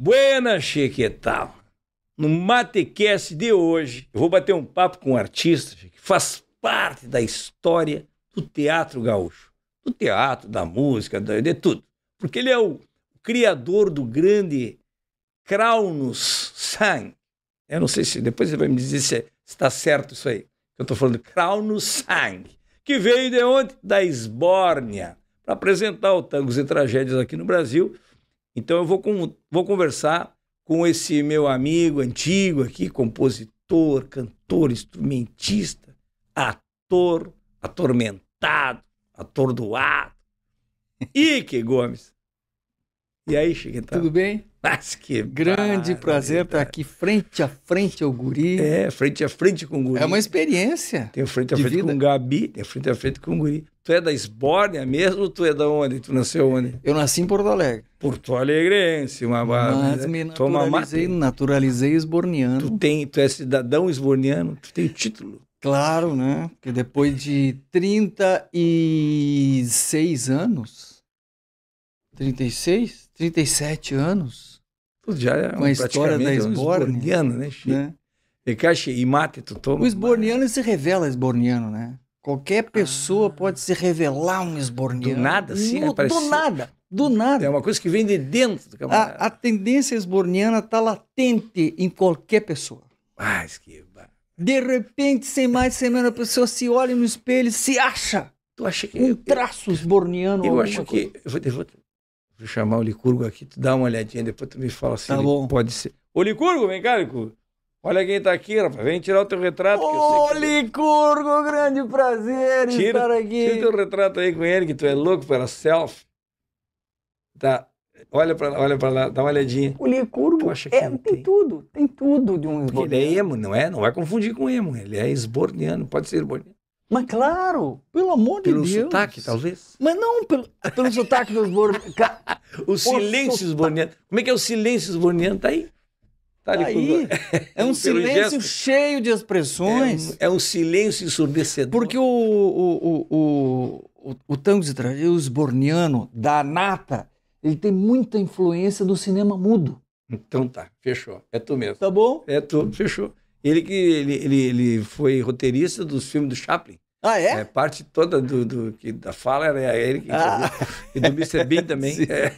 Buena Chiquetal. No Matecast de hoje, eu vou bater um papo com um artista que faz parte da história do teatro gaúcho. Do teatro, da música, de tudo. Porque ele é o criador do grande Kraunus Sang. Eu não sei se depois você vai me dizer se é, está certo isso aí. Eu estou falando Kraunus Sang, que veio de onde? Da Esbórnia, para apresentar o Tangos e Tragédias aqui no Brasil então eu vou, com, vou conversar com esse meu amigo antigo aqui, compositor, cantor, instrumentista, ator, atormentado, atordoado, Ike Gomes. E aí, Chiquitão? Tudo bem? Mas que Grande barra, prazer estar tá aqui frente a frente ao guri. É, frente a frente com o guri. É uma experiência. Tem frente a frente vida. com o Gabi, tem frente a frente com o guri. Tu é da Esbórnia mesmo ou tu é da onde? Tu nasceu onde? Eu nasci em Porto Alegre. Porto Alegrense, uma Mas né? me é naturalizei, Toma naturalizei esborniano. Tu, tem, tu é cidadão esborniano? Tu tem título? Claro, né? Porque depois de 36 anos... 36? 37 anos? Já é com a história da esborniana, né, Chico? Né? E mate, tu toma. O esborniano se revela esborniano, né? Qualquer pessoa ah. pode se revelar um esborniano. Do nada, sim. No, aparecer. do nada, do nada. É uma coisa que vem de dentro do camarada. A, a tendência esborniana está latente em qualquer pessoa. Mas ah, que... É de repente, sem mais, sem menos, a pessoa se olha no espelho e se acha. Tu acha que... Um traço esborniano. Eu acho que... Eu vou, eu vou, Vou chamar o Licurgo aqui, tu dá uma olhadinha, depois tu me fala se tá bom. pode ser. Ô Licurgo, vem cá, Licurgo. Olha quem tá aqui, rapaz. Vem tirar o teu retrato. Ô, que... É Licurgo, grande prazer tira, estar aqui. Tira o teu retrato aí com ele, que tu é louco pela self. Tá. Olha pra lá, olha pra lá, dá uma olhadinha. O Licurgo é, tem, tem, tudo, tem tudo de um esborniano. Ele é emo, não é? Não vai confundir com emo, ele é esborniano, pode ser esborniano. Mas claro, pelo amor pelo de Deus. Pelo sotaque, talvez? Mas não pelo, pelo sotaque dos bornianos. o silêncio esborneando. Como é que é o silêncio esborneando? Tá aí. Tá, tá aí. É um silêncio gesto. cheio de expressões. É um, é um silêncio ensurdecedor. Porque o, o, o, o, o tango de trajeto, o esborniano, da nata, ele tem muita influência do cinema mudo. Então tá, fechou. É tu mesmo. Tá bom? É tu, fechou. Ele que ele, ele, ele foi roteirista dos filmes do Chaplin. Ah, é? é parte toda do, do, que, da fala era ele que ah. E do Mr. Bean também. é.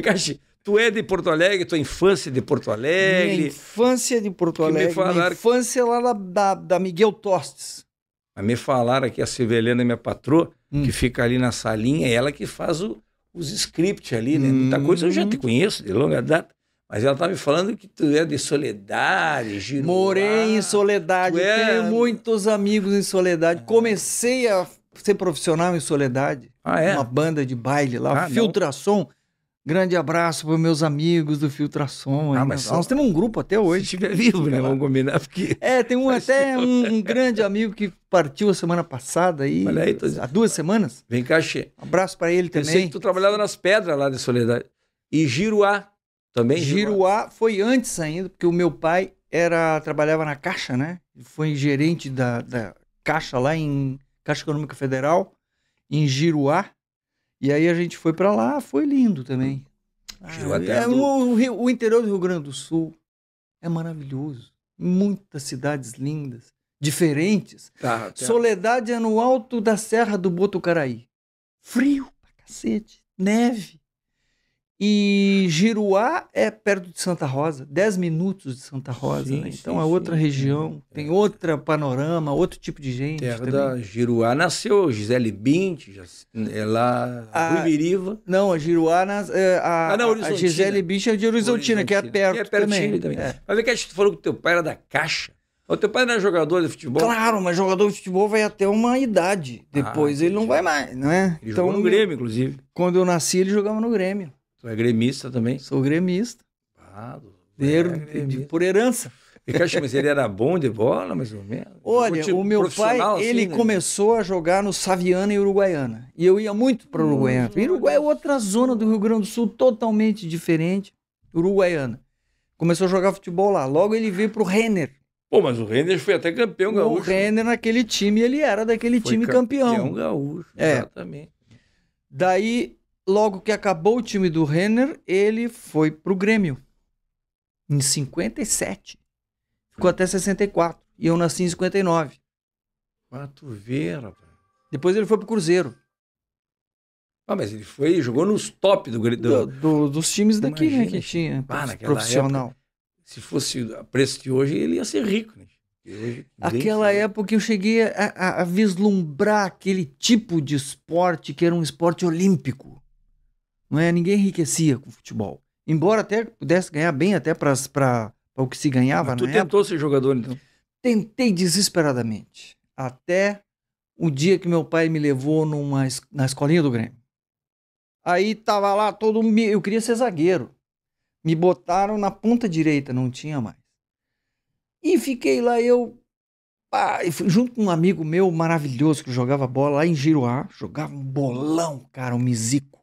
Caxi, tu é de Porto Alegre, tua infância é de Porto Alegre. Minha infância é de Porto Alegre. Me falaram... infância é lá da, da Miguel Tostes. Mas me falaram aqui, a Silvelena, minha patroa, hum. que fica ali na salinha, é ela que faz o, os scripts ali, né? Muita hum. coisa. Eu já te uhum. conheço de longa data. Mas ela tá me falando que tu é de Soledade, Giro. Morei em Soledade, é... tenho muitos amigos em Soledade. Ah. Comecei a ser profissional em Soledade. Ah, é? Uma banda de baile lá, ah, Filtração. Grande abraço para meus amigos do Filtração. Ah, mas só... Nós temos um grupo até hoje. Se estiver vivo, né? Vamos combinar. Porque... É, tem um, até um, um, grande amigo que partiu a semana passada aí. Olha aí, tô... há duas semanas. Vem cá, Che. Um abraço para ele também. Eu sei que tu trabalhava nas pedras lá de Soledade. E Giruá. Também Giruá. foi antes ainda, porque o meu pai era trabalhava na Caixa, né? Foi gerente da, da Caixa lá em Caixa Econômica Federal, em Giruá. E aí a gente foi para lá, foi lindo também. Hum. Ah, é, do... o, o, o interior do Rio Grande do Sul é maravilhoso. Muitas cidades lindas, diferentes. Tá, tá. Soledade é no alto da Serra do Botucaraí. Frio pra cacete, neve. E Giruá é perto de Santa Rosa, 10 minutos de Santa Rosa. Sim, né? Então sim, é outra sim, região, é. tem outro outra panorama, outro tipo de gente. Terra também. da Giruá nasceu Gisele Bint, ela é a, Miriva? Não, a Giruá nas, é, a, ah, não, a Gisele Bint é de Horizontina, que é perto, é perto também. também. É. Mas vem é que a gente falou que o teu pai era da Caixa. O teu pai não é jogador de futebol? Claro, mas jogador de futebol vai até uma idade. Ah, Depois ah, ele não vai mais, não é? Ele então, jogou no Grêmio, inclusive. Quando eu nasci, ele jogava no Grêmio. Tu é gremista também? Sou gremista. Ah, é gremista. por herança. E acho, mas ele era bom de bola, mais ou menos? Olha, tipo, o meu pai, assim, ele né? começou a jogar no Saviana e Uruguaiana. E eu ia muito para o Uruguaiana. Hum. Uruguai é outra zona do Rio Grande do Sul totalmente diferente. Uruguaiana. Começou a jogar futebol lá. Logo ele veio o Renner. Pô, mas o Renner foi até campeão gaúcho. O né? Renner naquele time, ele era daquele foi time campeão. Campeão gaúcho, é. exatamente. Daí logo que acabou o time do Renner, ele foi pro Grêmio. Em 57. Ficou hum. até 64. E eu nasci em 59. Quatro tu rapaz. Depois ele foi pro Cruzeiro. Ah, mas ele foi jogou nos top do, do... do, do dos times daqui, Imagina. né? Que tinha ah, profissional. Época, se fosse a preço de hoje, ele ia ser rico, né? Hoje, Aquela época eu cheguei a, a, a, vislumbrar aquele tipo de esporte que era um esporte olímpico não é? Ninguém enriquecia com futebol. Embora até pudesse ganhar bem até para o que se ganhava, né? tu tentou época. ser jogador, então? Tentei desesperadamente. Até o dia que meu pai me levou numa, na escolinha do Grêmio. Aí tava lá todo mundo. Eu queria ser zagueiro. Me botaram na ponta direita, não tinha mais. E fiquei lá, eu. junto com um amigo meu maravilhoso que jogava bola lá em Giroá. Jogava um bolão, cara, um misico.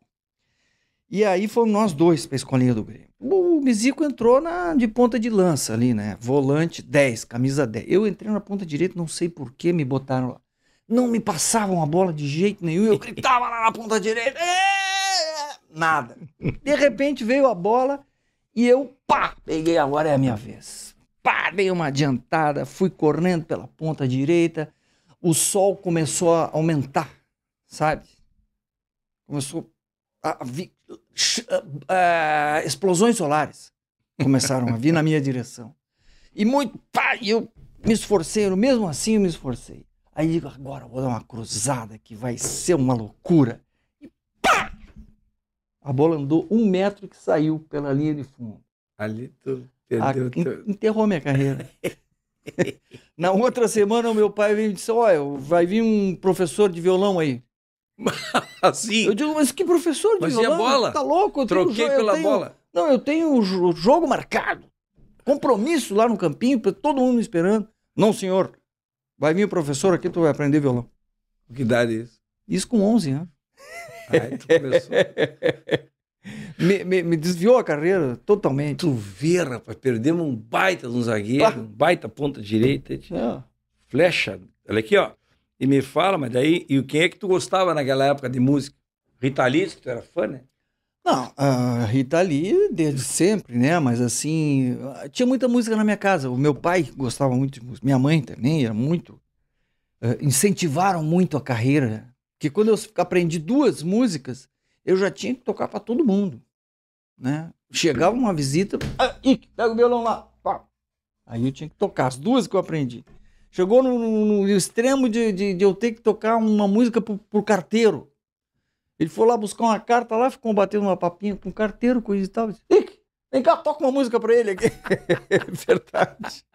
E aí fomos nós dois para escolinha do Grêmio. O Mizico entrou na, de ponta de lança ali, né? Volante 10, camisa 10. Eu entrei na ponta direita, não sei por que me botaram lá. Não me passavam a bola de jeito nenhum. Eu gritava lá na ponta direita. É! Nada. De repente veio a bola e eu, pá, peguei, agora é a minha vez. Pá, dei uma adiantada, fui correndo pela ponta direita. O sol começou a aumentar, sabe? Começou a, vir uh, explosões solares começaram a vir na minha direção. E muito, pá, eu me esforcei, mesmo assim eu me esforcei. Aí digo, agora vou dar uma cruzada que vai ser uma loucura. E pá! A bola andou um metro que saiu pela linha de fundo. Ali tu perdeu. A, carreira. Na outra semana, o meu pai veio e disse: Olha, vai vir um professor de violão aí. assim. Eu digo, mas que professor de mas violão? E a bola? Tá louco? Eu Troquei tenho, pela eu tenho, bola. Não, eu tenho o jogo marcado. Compromisso lá no campinho, todo mundo esperando. Não, senhor. Vai vir o professor aqui, tu vai aprender violão. Que idade é isso? Isso com 11 anos. Aí tu começou. Me, me, me, desviou a carreira totalmente. Tu vê, rapaz, perdemos um baita de um zagueiro, ah. um baita ponta direita. É. Flecha. Olha aqui, ó. E me fala, mas daí, e quem é que tu gostava naquela época de música? Rita Lee, que tu era fã, né? Não, a Rita Lee desde sempre, né? Mas assim, tinha muita música na minha casa. O meu pai gostava muito de música, minha mãe também era muito. Eh, incentivaram muito a carreira. Que quando eu aprendi duas músicas, eu já tinha que tocar para todo mundo, né? Chegava uma visita, ah, Ike, pega o violão lá, Aí eu tinha que tocar as duas que eu aprendi. Chegou no, no extremo de, de, de, eu ter que tocar uma música pro, pro carteiro. Ele foi lá buscar uma carta lá, ficou batendo uma papinha com o carteiro, coisa e tal. Disse, vem cá, toca uma música pra ele aqui. é verdade.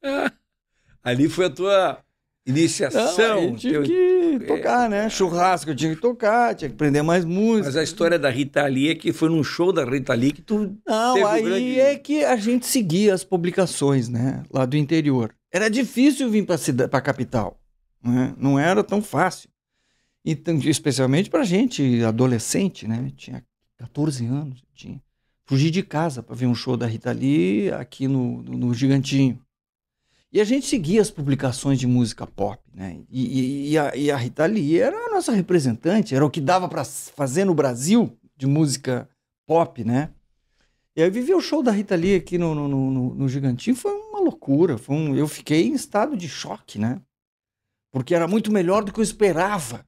Ali foi a tua Iniciação. Não, tinha que tocar, né? É. Churrasco, tinha que tocar, tinha que aprender mais música. Mas a história da Rita Lee é que foi num show da Rita Lee que tu. Não, aí um grande... é que a gente seguia as publicações, né? Lá do interior. Era difícil vir pra, cida... pra capital. Né? Não era tão fácil. Então, especialmente pra gente, adolescente, né? Tinha 14 anos. Tinha. Fugir de casa para ver um show da Rita Lee aqui no, no, no Gigantinho. E a gente seguia as publicações de música pop, né? E, e, e, a, e a, Rita Lee era a nossa representante, era o que dava para fazer no Brasil de música pop, né? E aí eu vivi o show da Rita Lee aqui no, no, no, no Gigantinho, foi uma loucura, foi um, eu fiquei em estado de choque, né? Porque era muito melhor do que eu esperava.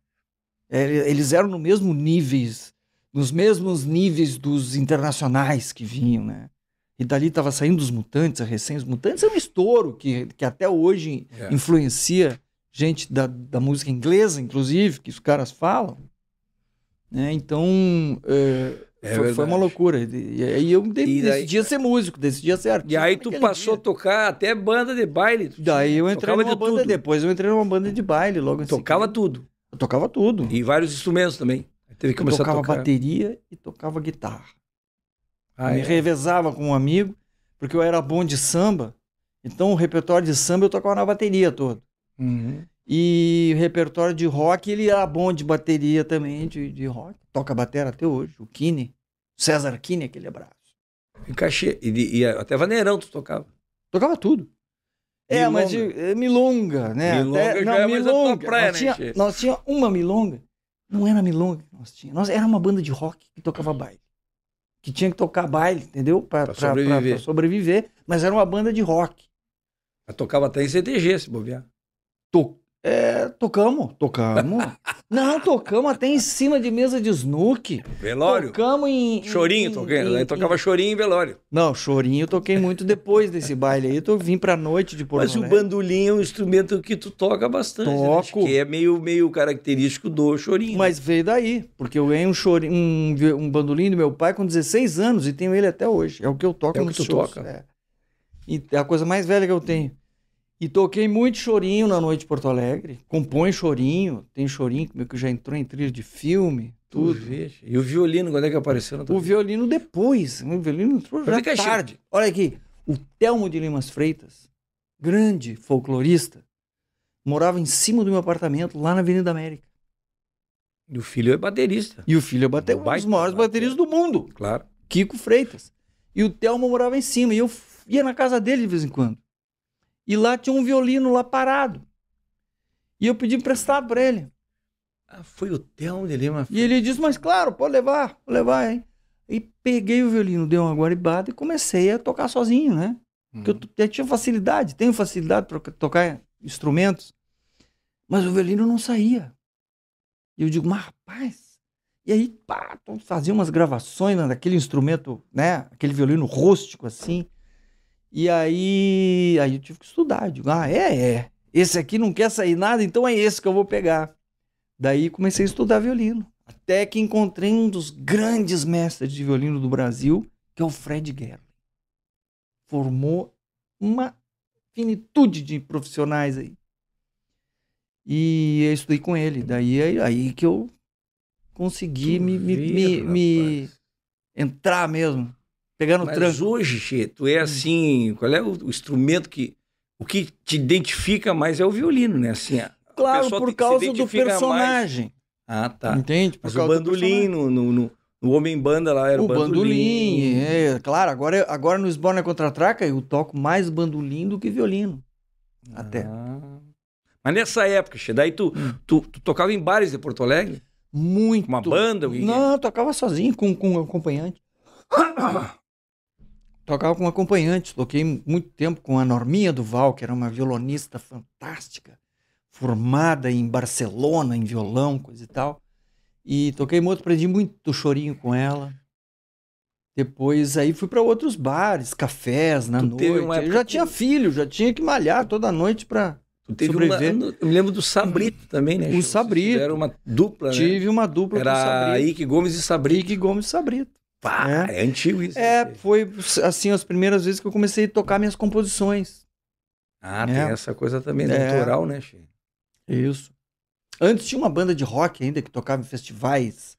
É, eles eram no mesmo níveis, nos mesmos níveis dos internacionais que vinham, né? e dali estava saindo os mutantes, a recém os mutantes, é um estouro que, que até hoje é. influencia gente da, da música inglesa, inclusive, que os caras falam. Né? Então, é, é foi, foi, uma loucura. E aí eu decidi daí... ser músico, decidi ser artista. E aí tu passou dia. a tocar até banda de baile. Daí eu entrei numa de banda, tudo. depois eu entrei numa banda de baile logo Tocava tudo. Eu tocava tudo. E vários instrumentos também. Teve que eu começar tocava a tocar. bateria e tocava guitarra. Ah, me é. revezava com um amigo, porque eu era bom de samba. Então, o repertório de samba eu tocava na bateria todo. Uhum. E o repertório de rock, ele era bom de bateria também, de, de rock. Toca bateria até hoje, o Kine. César Kine, aquele abraço. E cachê, e, e até Vaneirão tu tocava. Tocava tudo. É, mas de, é, milonga, né? Milonga até, não, já milonga. Mas praia, né, nós, né, tinha, nós tinha uma milonga. Não era milonga que nós tínhamos. Nós, era uma banda de rock que tocava baile que tinha que tocar baile, entendeu? Para sobreviver. Pra, pra sobreviver. Mas era uma banda de rock. Eu tocava até em CTG, se bobear. Tocou. É, tocamos, tocamos. não, tocamos até em cima de mesa de snook. Velório? Tocamos em. Chorinho, em, toquei. Em, tocava em... chorinho em velório. Não, chorinho eu toquei muito depois desse baile aí. Eu vim pra noite de Porto Mas o bandolim é um instrumento que tu toca bastante. Né, toco. Né? Que é meio, meio característico do chorinho. Mas veio daí, porque eu ganhei um, chorinho, um, um bandolim do meu pai com 16 anos e tenho ele até hoje. É o que eu toco é no que tu shows. toca. É. E é a coisa mais velha que eu tenho. E toquei muito chorinho na noite de Porto Alegre. Compõe chorinho, tem chorinho que já entrou em trilha de filme, tudo. E o violino, quando é que apareceu? O violino depois. O violino entrou já é tarde. Olha aqui, o Telmo de Limas Freitas, grande folclorista, morava em cima do meu apartamento, lá na Avenida América. E o filho é baterista. E o filho é bater, um dos maiores bateristas do mundo. Claro. Kiko Freitas. E o Telmo morava em cima. E eu ia na casa dele de vez em quando. E lá tinha um violino lá parado. E eu pedi emprestado para ele. Ah, foi o Thelmo de Lima. E ele disse, mas claro, pode levar, pode levar, hein? E peguei o violino, dei uma guaribada e comecei a tocar sozinho, né? Uhum. Porque eu, eu uhum. tinha facilidade, tenho facilidade para tocar instrumentos. Mas o violino não saía. E eu digo, mas rapaz. E aí, pá, fazia umas gravações naquele daquele instrumento, né? Aquele violino rústico assim. E aí, aí eu tive que estudar. Digo, ah, é, é. Esse aqui não quer sair nada, então é esse que eu vou pegar. Daí comecei a estudar violino. Até que encontrei um dos grandes mestres de violino do Brasil, que é o Fred Guerra. Formou uma finitude de profissionais aí. E eu estudei com ele. Daí aí, é aí que eu consegui que me, me, me entrar mesmo Pegando Mas tranco. hoje, Xê, tu é hum. assim, qual é o, o, instrumento que o que te identifica mais é o violino, né? Assim, a, claro, por causa do personagem. Mais. Ah, tá. Entende? Por Mas o bandolim no, no, no, no, Homem Banda lá era o, o bandolim. É, claro, agora, agora no Esborna Contra-Traca eu toco mais bandolim do que violino. Ah. Até. Mas nessa época, che, daí tu, hum. tu, tu, tocava em bares de Porto Alegre? Muito. Uma banda? Não, eu tocava sozinho, com, com um acompanhante. tocava com acompanhante. Toquei muito tempo com a Norminha Duval, que era uma violonista fantástica, formada em Barcelona, em violão, coisa e tal. E toquei muito, aprendi muito chorinho com ela. Depois aí fui para outros bares, cafés na tu noite. Eu já tinha filho, já tinha que malhar toda noite para sobreviver. Uma, eu me lembro do Sabrito também, né? O Sabrito. Era uma dupla, né? Tive né? uma dupla era com o Sabrito. Ike Gomes e Sabrito. Ike Gomes e Sabrito. Pá, é. é antigo isso. É, né, foi assim, as primeiras vezes que eu comecei a tocar minhas composições. Ah, né? tem essa coisa também do é. né, Che? Isso. Antes tinha uma banda de rock ainda que tocava em festivais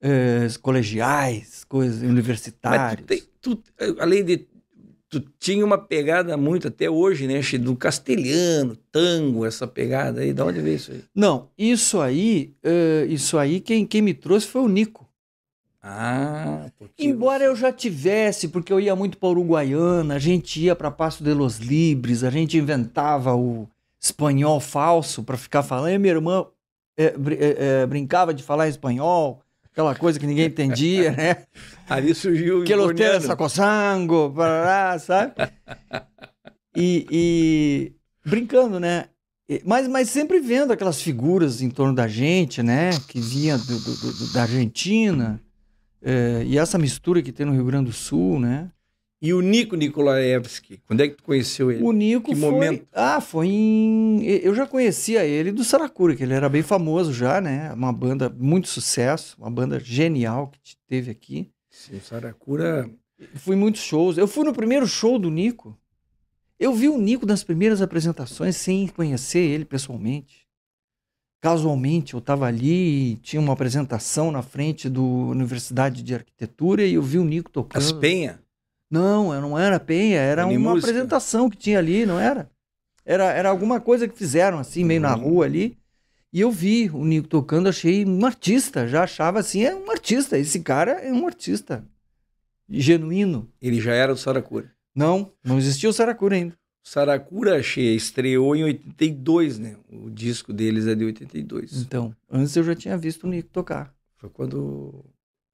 eh, colegiais, coisas universitárias. Tu tem, tu, eh, além de tu tinha uma pegada muito até hoje, né, do castelhano, tango, essa pegada aí. Da onde veio isso aí? Não, isso aí, uh, isso aí quem, quem me trouxe foi o Nico. Ah, porque... Embora eu já tivesse, porque eu ia muito para Uruguaiana, a gente ia para Passo de los Libres, a gente inventava o espanhol falso para ficar falando. E minha irmã é, é, é, brincava de falar espanhol, aquela coisa que ninguém entendia, né? Ali surgiu o Quelotera sacosango, parará, sabe? E, e brincando, né? Mas, mas sempre vendo aquelas figuras em torno da gente, né? Que vinha do, do, do, da Argentina é, e essa mistura que tem no Rio Grande do Sul, né? E o Nico Nikolaevski, quando é que tu conheceu ele? O Nico que foi... Momento? Ah, foi em... Eu já conhecia ele do Saracura, que ele era bem famoso já, né? Uma banda muito sucesso, uma banda genial que teve aqui. Sim, Saracura... Fui muitos shows. Eu fui no primeiro show do Nico. Eu vi o Nico nas primeiras apresentações sem conhecer ele pessoalmente casualmente eu estava ali e tinha uma apresentação na frente da Universidade de Arquitetura e eu vi o Nico tocando. As Penha? Não, não era Penha, era uma apresentação que tinha ali, não era? Era, era alguma coisa que fizeram assim, meio uhum. na rua ali. E eu vi o Nico tocando, achei um artista, já achava assim, é um artista, esse cara é um artista genuíno. Ele já era o Saracura? Não, não existia o Saracura ainda. Saracura Cheia estreou em 82, né? O disco deles é de 82. Então, antes eu já tinha visto o Nico tocar. Foi quando.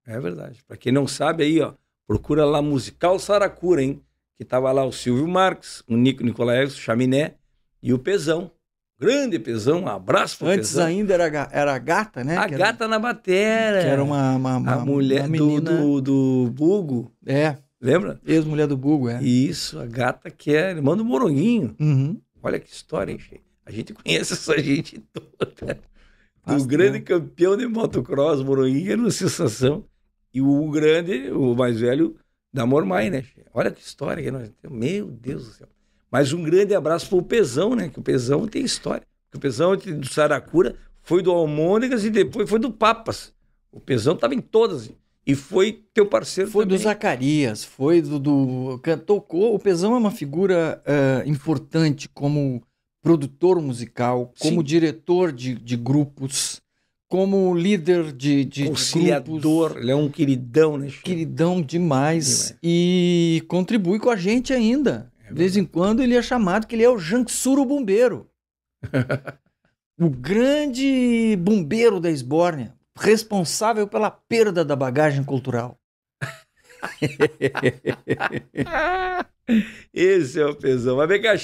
É verdade. Para quem não sabe aí, ó, procura lá Musical Saracura, hein? Que tava lá o Silvio Marques, o Nico Nicolaevs, o Chaminé e o Pesão. Grande Pesão, um abraço pro Antes ainda era, era a gata, né? A que gata era, na batera. Que era uma, uma, uma a mulher uma do, do, do Bugo. É. Lembra? Ex-mulher do Bugo, é. Isso, a gata que é irmã do Moronguinho. Uhum. Olha que história, hein, A gente conhece essa gente toda. Faz o grande tempo. campeão de motocross, Moronguinho, era é uma sensação. E o grande, o mais velho, da Mormai, né? Olha que história que nós temos. Meu Deus do céu. Mas um grande abraço pro Pezão, né? Que o Pezão tem história. que o Pezão do Saracura foi do Almônicas e depois foi do Papas. O Pezão estava em todas. E foi teu parceiro foi também. Foi do Zacarias, foi do. do tocou. O Pezão é uma figura uh, importante como produtor musical, como Sim. diretor de, de grupos, como líder de, de Conciliador, grupos. ele é um queridão, né? Chico? Queridão demais. É. E contribui com a gente ainda. É de vez em quando ele é chamado que ele é o Janksuro Bombeiro. o grande bombeiro da Esbórnia responsável pela perda da bagagem cultural. Esse é o pesão. Mas vem cá,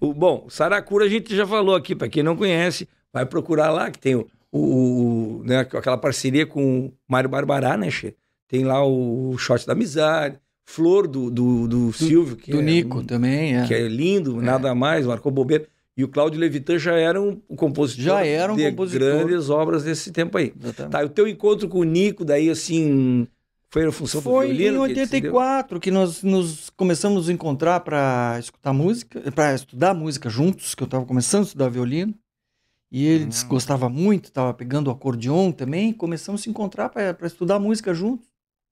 O, bom, Saracura a gente já falou aqui, para quem não conhece, vai procurar lá, que tem o, o, o né, aquela parceria com o Mário Barbará, né, Che? Tem lá o Shot da Amizade, Flor do, do, do, Silvio. Que do é, Nico também, é. Que é lindo, é. nada mais, marcou bobeira. E o Cláudio Levitan já era um compositor já era um de compositor. grandes obras desse tempo aí. Exatamente. Tá, o teu encontro com o Nico, daí assim, foi a função foi do violino? Foi em 84 que, que nós nos começamos a encontrar para escutar música, para estudar música juntos, que eu estava começando a estudar violino. E ele hum. gostava muito, estava pegando o acordeon também, começamos a se encontrar para estudar música juntos.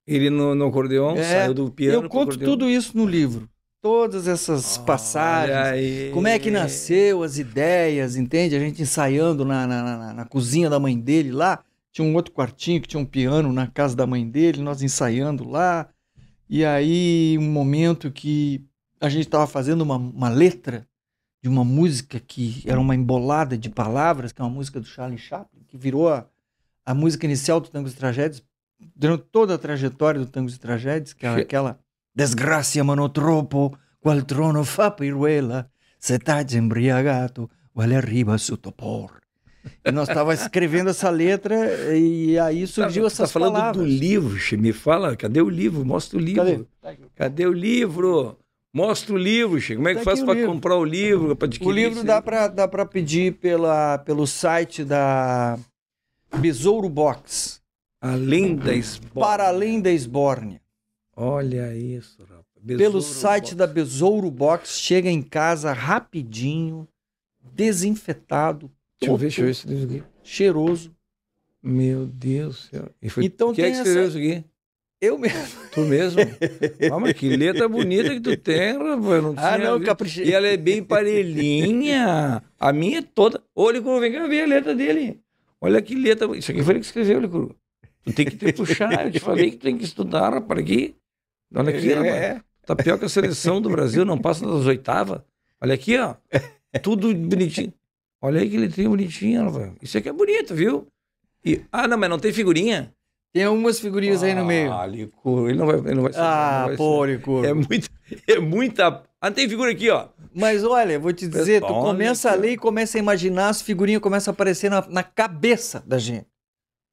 Ele no, no acordeon, é, saiu do piano. Eu conto tudo isso no livro todas essas Olha passagens, aí. como é que nasceu as ideias, entende? A gente ensaiando na, na, na, na, cozinha da mãe dele lá, tinha um outro quartinho que tinha um piano na casa da mãe dele, nós ensaiando lá. E aí, um momento que a gente estava fazendo uma, uma letra de uma música que era uma embolada de palavras, que é uma música do Charlie Chaplin, que virou a, a música inicial do Tangos e Tragédias, durante toda a trajetória do Tangos e Tragédias, que é era aquela Desgracia manotropo, qual trono fa piruela, se taglia tá embriagato, vale arriba su topor. E nós estava escrevendo essa letra e aí tá, surgiu tá, essas tá falando palavras. do livro, me fala, cadê o livro? Mostra o livro. Cadê, tá cadê o livro? Mostra o livro, Chico. Como é que faz para comprar o livro, para adquirir? O livro O livro dá para pedir pela, pelo site da Besouro Box. Além da Esbórnia. Para além da Esbórnia. Olha isso, rapaz. Besouro Pelo site Box. da Besouro Box, chega em casa rapidinho, desinfetado. Deixa eu ver, deixa eu ver se Deus aqui. Cheiroso. Meu Deus do céu. E foi... Então Quem tem é que escreveu essa... isso aqui? Eu mesmo. Tu mesmo? Mas que letra bonita que tu tem, rapaz. Não ah, não, caprichei. E ela é bem parelhinha. A minha é toda. Ô, Licuru, vem cá ver a letra dele. Olha que letra. Isso aqui foi ele que escreveu, Licuru. Tu tem que te puxar. Eu te falei que tu tem que estudar, rapaz, aqui. Olha aqui, é. Mano. É. Tá pior que a seleção do Brasil, não passa das oitavas. Olha aqui, ó. Tudo bonitinho. Olha aí que ele tem bonitinho, velho. Isso aqui é bonito, viu? E... Ah, não, mas não tem figurinha? Tem algumas figurinhas ah, aí no meio. Ah, Licur, ele não vai, ele não vai ser, Ah, pô, Licur. É muita, é muita. Ah, tem figura aqui, ó. Mas olha, vou te dizer, tu começa a ler e começa a imaginar, as figurinhas começam a aparecer na, na cabeça da gente.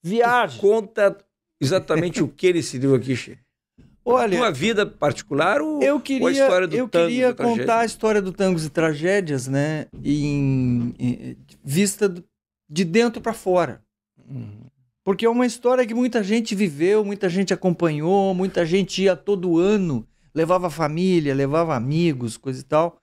Viagem. Tu conta exatamente o que ele se deu aqui, Chico. Olha, a tua vida particular ou, eu queria, ou a história do Eu queria contar tragédia? a história do Tangos e Tragédias, né? Em, em vista de dentro para fora. Porque é uma história que muita gente viveu, muita gente acompanhou, muita gente ia todo ano, levava família, levava amigos, coisa e tal.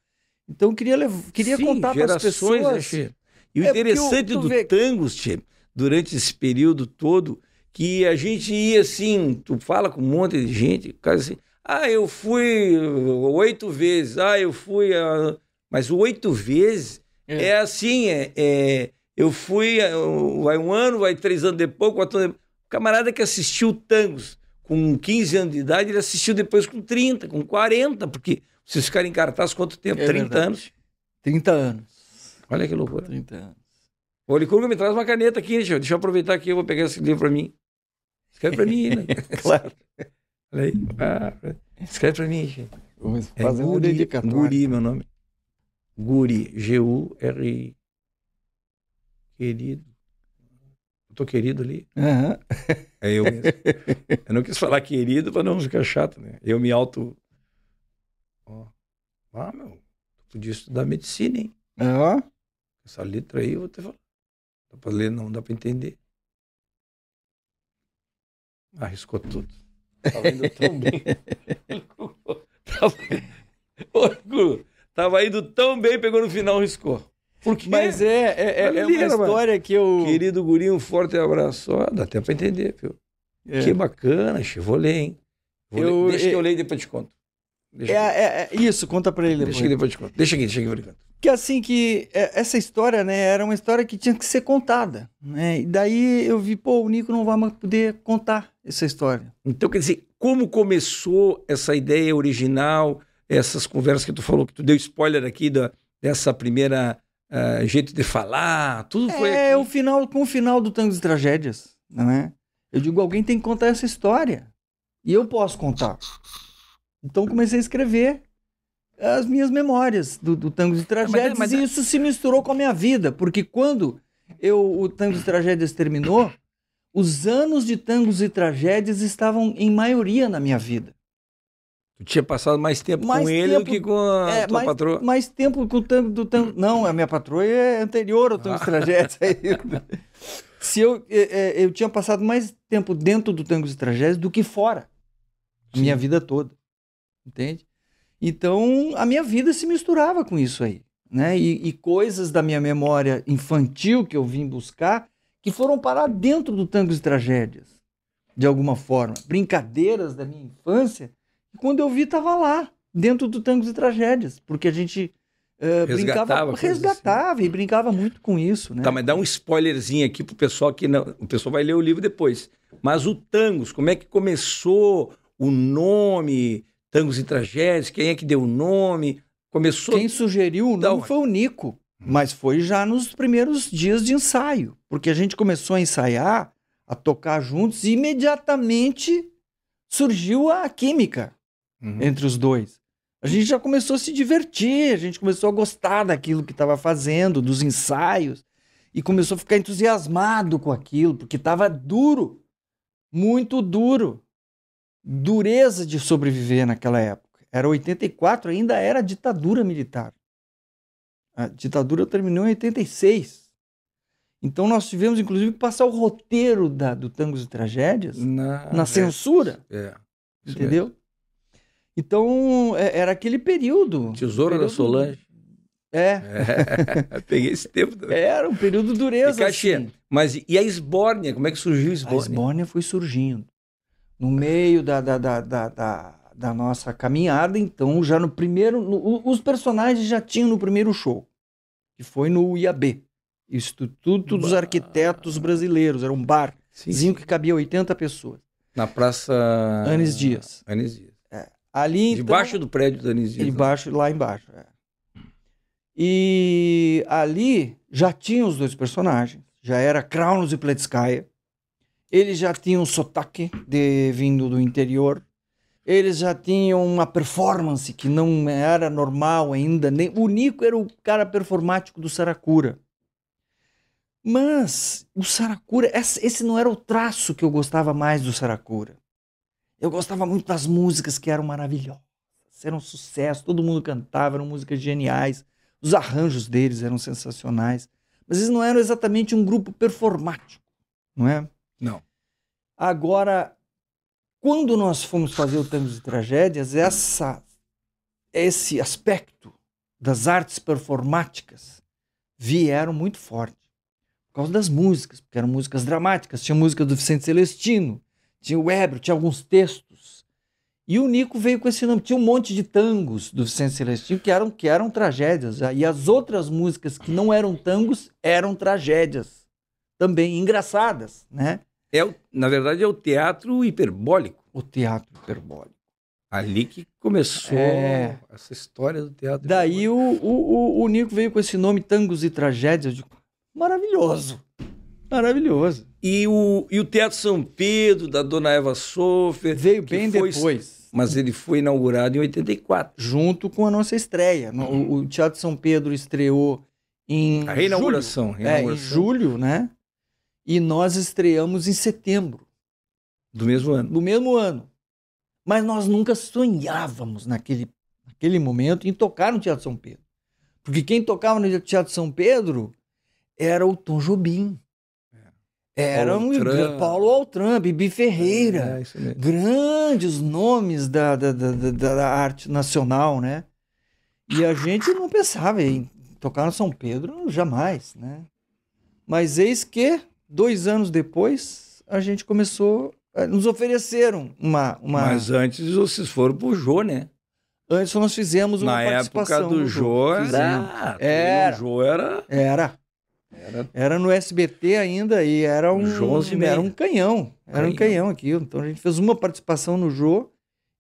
Então eu queria, queria Sim, contar para as né, pessoas. Né, e o é interessante eu, do vê... Tangos, che, durante esse período todo, que a gente ia assim, tu fala com um monte de gente, o cara assim, ah, eu fui oito vezes, ah, eu fui. Ah, mas oito vezes é, é assim, é, é, eu fui, é, vai um ano, vai três anos depois, quatro anos depois. O camarada que assistiu tangos com 15 anos de idade, ele assistiu depois com 30, com 40, porque vocês ficarem em cartaz quanto tempo? É 30 verdade. anos? 30 anos. Olha que loucura. 30 anos. O Licurgo me traz uma caneta aqui, deixa, deixa eu aproveitar aqui, eu vou pegar esse livro para mim. Escreve para mim, né? claro. Falei, ah, escreve para mim, gente. É Guri, Guri, meu nome. Guri, G-U-R-I. Querido. Eu tô querido ali. Uhum. É eu mesmo. eu não quis falar querido para não ficar chato, né? Eu me auto. Ó. Ah, meu. Tu podia estudar medicina, hein? Uhum. Essa letra aí eu vou te falar. Dá pra ler, não dá para entender. Arriscou tudo. Tava tá indo tão bem. tava... tava indo tão bem, pegou no final, riscou. Porque Mas é, é, é, é uma história que eu. Querido Gurinho, um forte abraço. dá até pra entender, viu? É. Que bacana, che, vou ler, hein? Vou eu, ler. Deixa que eu é- leio e depois te conto. Deixa é, eu... É, é, isso, conta pra ele depois. Deixa que depois te conto. Deixa aqui, deixa aqui por enquanto. Que assim, que é, essa história, né, era uma história que tinha que ser contada, né? E daí eu vi, pô, o Nico não vai mais poder contar essa história. Então, quer dizer, como começou essa ideia original, essas conversas que tu falou, que tu deu spoiler aqui da, dessa primeira uh, jeito de falar, tudo é, foi. É, o final, com o final do Tango de Tragédias, não é? Eu digo, alguém tem que contar essa história. E eu posso contar. Então comecei a escrever as minhas memórias do, do Tango de Tragédias. Mas, mas... E isso se misturou com a minha vida, porque quando eu, o Tango de Tragédias terminou, os anos de tangos e tragédias estavam em maioria na minha vida. Tu tinha passado mais tempo mais com tempo, ele do que com a é, tua mais, patroa? Mais tempo com o tango do tango. Não, a minha patroa é anterior ao tango ah. e tragédias ainda. Se eu, eu, é, é, eu tinha passado mais tempo dentro do tango e tragédias do que fora. Sim. Minha vida toda. Entende? Então, a minha vida se misturava com isso aí. Né? E, e coisas da minha memória infantil que eu vim buscar que foram parar dentro do Tangos e Tragédias, de alguma forma. Brincadeiras da minha infância, e quando eu vi, estava lá, dentro do Tangos e Tragédias, porque a gente uh, eh, resgatava, brincava, resgatava assim. e brincava muito com isso. Né? Tá, mas dá um spoilerzinho aqui pro pessoal que não. O pessoal vai ler o livro depois. Mas o Tangos, como é que começou o nome? Tangos e Tragédias, quem é que deu o nome? Começou. Quem sugeriu o nome foi o Nico. Mas foi já nos primeiros dias de ensaio, porque a gente começou a ensaiar, a tocar juntos e imediatamente surgiu a química uhum. entre os dois. A gente já começou a se divertir, a gente começou a gostar daquilo que estava fazendo, dos ensaios, e começou a ficar entusiasmado com aquilo, porque estava duro, muito duro. Dureza de sobreviver naquela época. Era 84, ainda era ditadura militar. A ditadura terminou em 86. Então nós tivemos, inclusive, que passar o roteiro da, do Tangos e Tragédias na, na é, censura. É. Entendeu? Mesmo. Então, é, era aquele período. Tesouro da Solange. Do... É. é. Peguei esse tempo também. Era um período dureza. E Caxia, assim. Mas e a esbórnia? Como é que surgiu a esbórnia? A esbórnia foi surgindo. No meio da, da, da, da da nossa caminhada, então já no primeiro. No, os personagens já tinham no primeiro show, que foi no IAB Instituto bah. dos Arquitetos Brasileiros. Era um barzinho sim, sim. que cabia 80 pessoas. Na Praça. Anis Dias. Anis Dias. É. Ali, então, Debaixo do prédio do Anis Dias. Né? Debaixo, lá embaixo. É. E ali já tinham os dois personagens. Já era Kraunos e Pletskaya. ele já tinha um sotaque de, vindo do interior eles já tinham uma performance que não era normal ainda. Nem... O Nico era o cara performático do Saracura. Mas o Saracura, esse não era o traço que eu gostava mais do Saracura. Eu gostava muito das músicas que eram maravilhosas, eram um sucesso, todo mundo cantava, eram músicas geniais, os arranjos deles eram sensacionais. Mas eles não eram exatamente um grupo performático, não é? Não. Agora, quando nós fomos fazer o Tangos de Tragédias, essa, esse aspecto das artes performáticas vieram muito forte. Por causa das músicas, porque eram músicas dramáticas. Tinha música do Vicente Celestino, tinha o Ebro, tinha alguns textos. E o Nico veio com esse nome. Tinha um monte de tangos do Vicente Celestino que eram, que eram tragédias. E as outras músicas que não eram tangos eram tragédias também, engraçadas, né? É, na verdade, é o teatro hiperbólico. O teatro hiperbólico. Ali que começou é... essa história do teatro. Daí o, o, o, Nico veio com esse nome, Tangos e Tragédias. de maravilhoso. Maravilhoso. E o, e o Teatro São Pedro, da Dona Eva Sofer. Veio bem foi, depois. Mas ele foi inaugurado em 84. Junto com a nossa estreia. Uhum. O, o Teatro São Pedro estreou em. A reinauguração. Julho, reinauguração. É, em julho, né? E nós estreamos em setembro. Do mesmo ano. Do mesmo ano. Mas nós nunca sonhávamos naquele, naquele momento em tocar no Teatro São Pedro. Porque quem tocava no Teatro São Pedro era o Tom Jobim. É. Era o Paulo Altran, Bibi Ferreira, é, grandes nomes da, da, da, da, arte nacional, né? E a gente não pensava em tocar no São Pedro jamais, né? Mas eis que dois anos depois, a gente começou. Eh, nos ofereceram uma. uma... Mas antes vocês foram pro Jô, né? Antes nós fizemos uma Na participação. Na época do Jô, é, era, ah, tá era. O Jô era. Era. Era... era no SBT ainda e era um, era um canhão. Era canhão. um canhão aquilo. Então a gente fez uma participação no Jô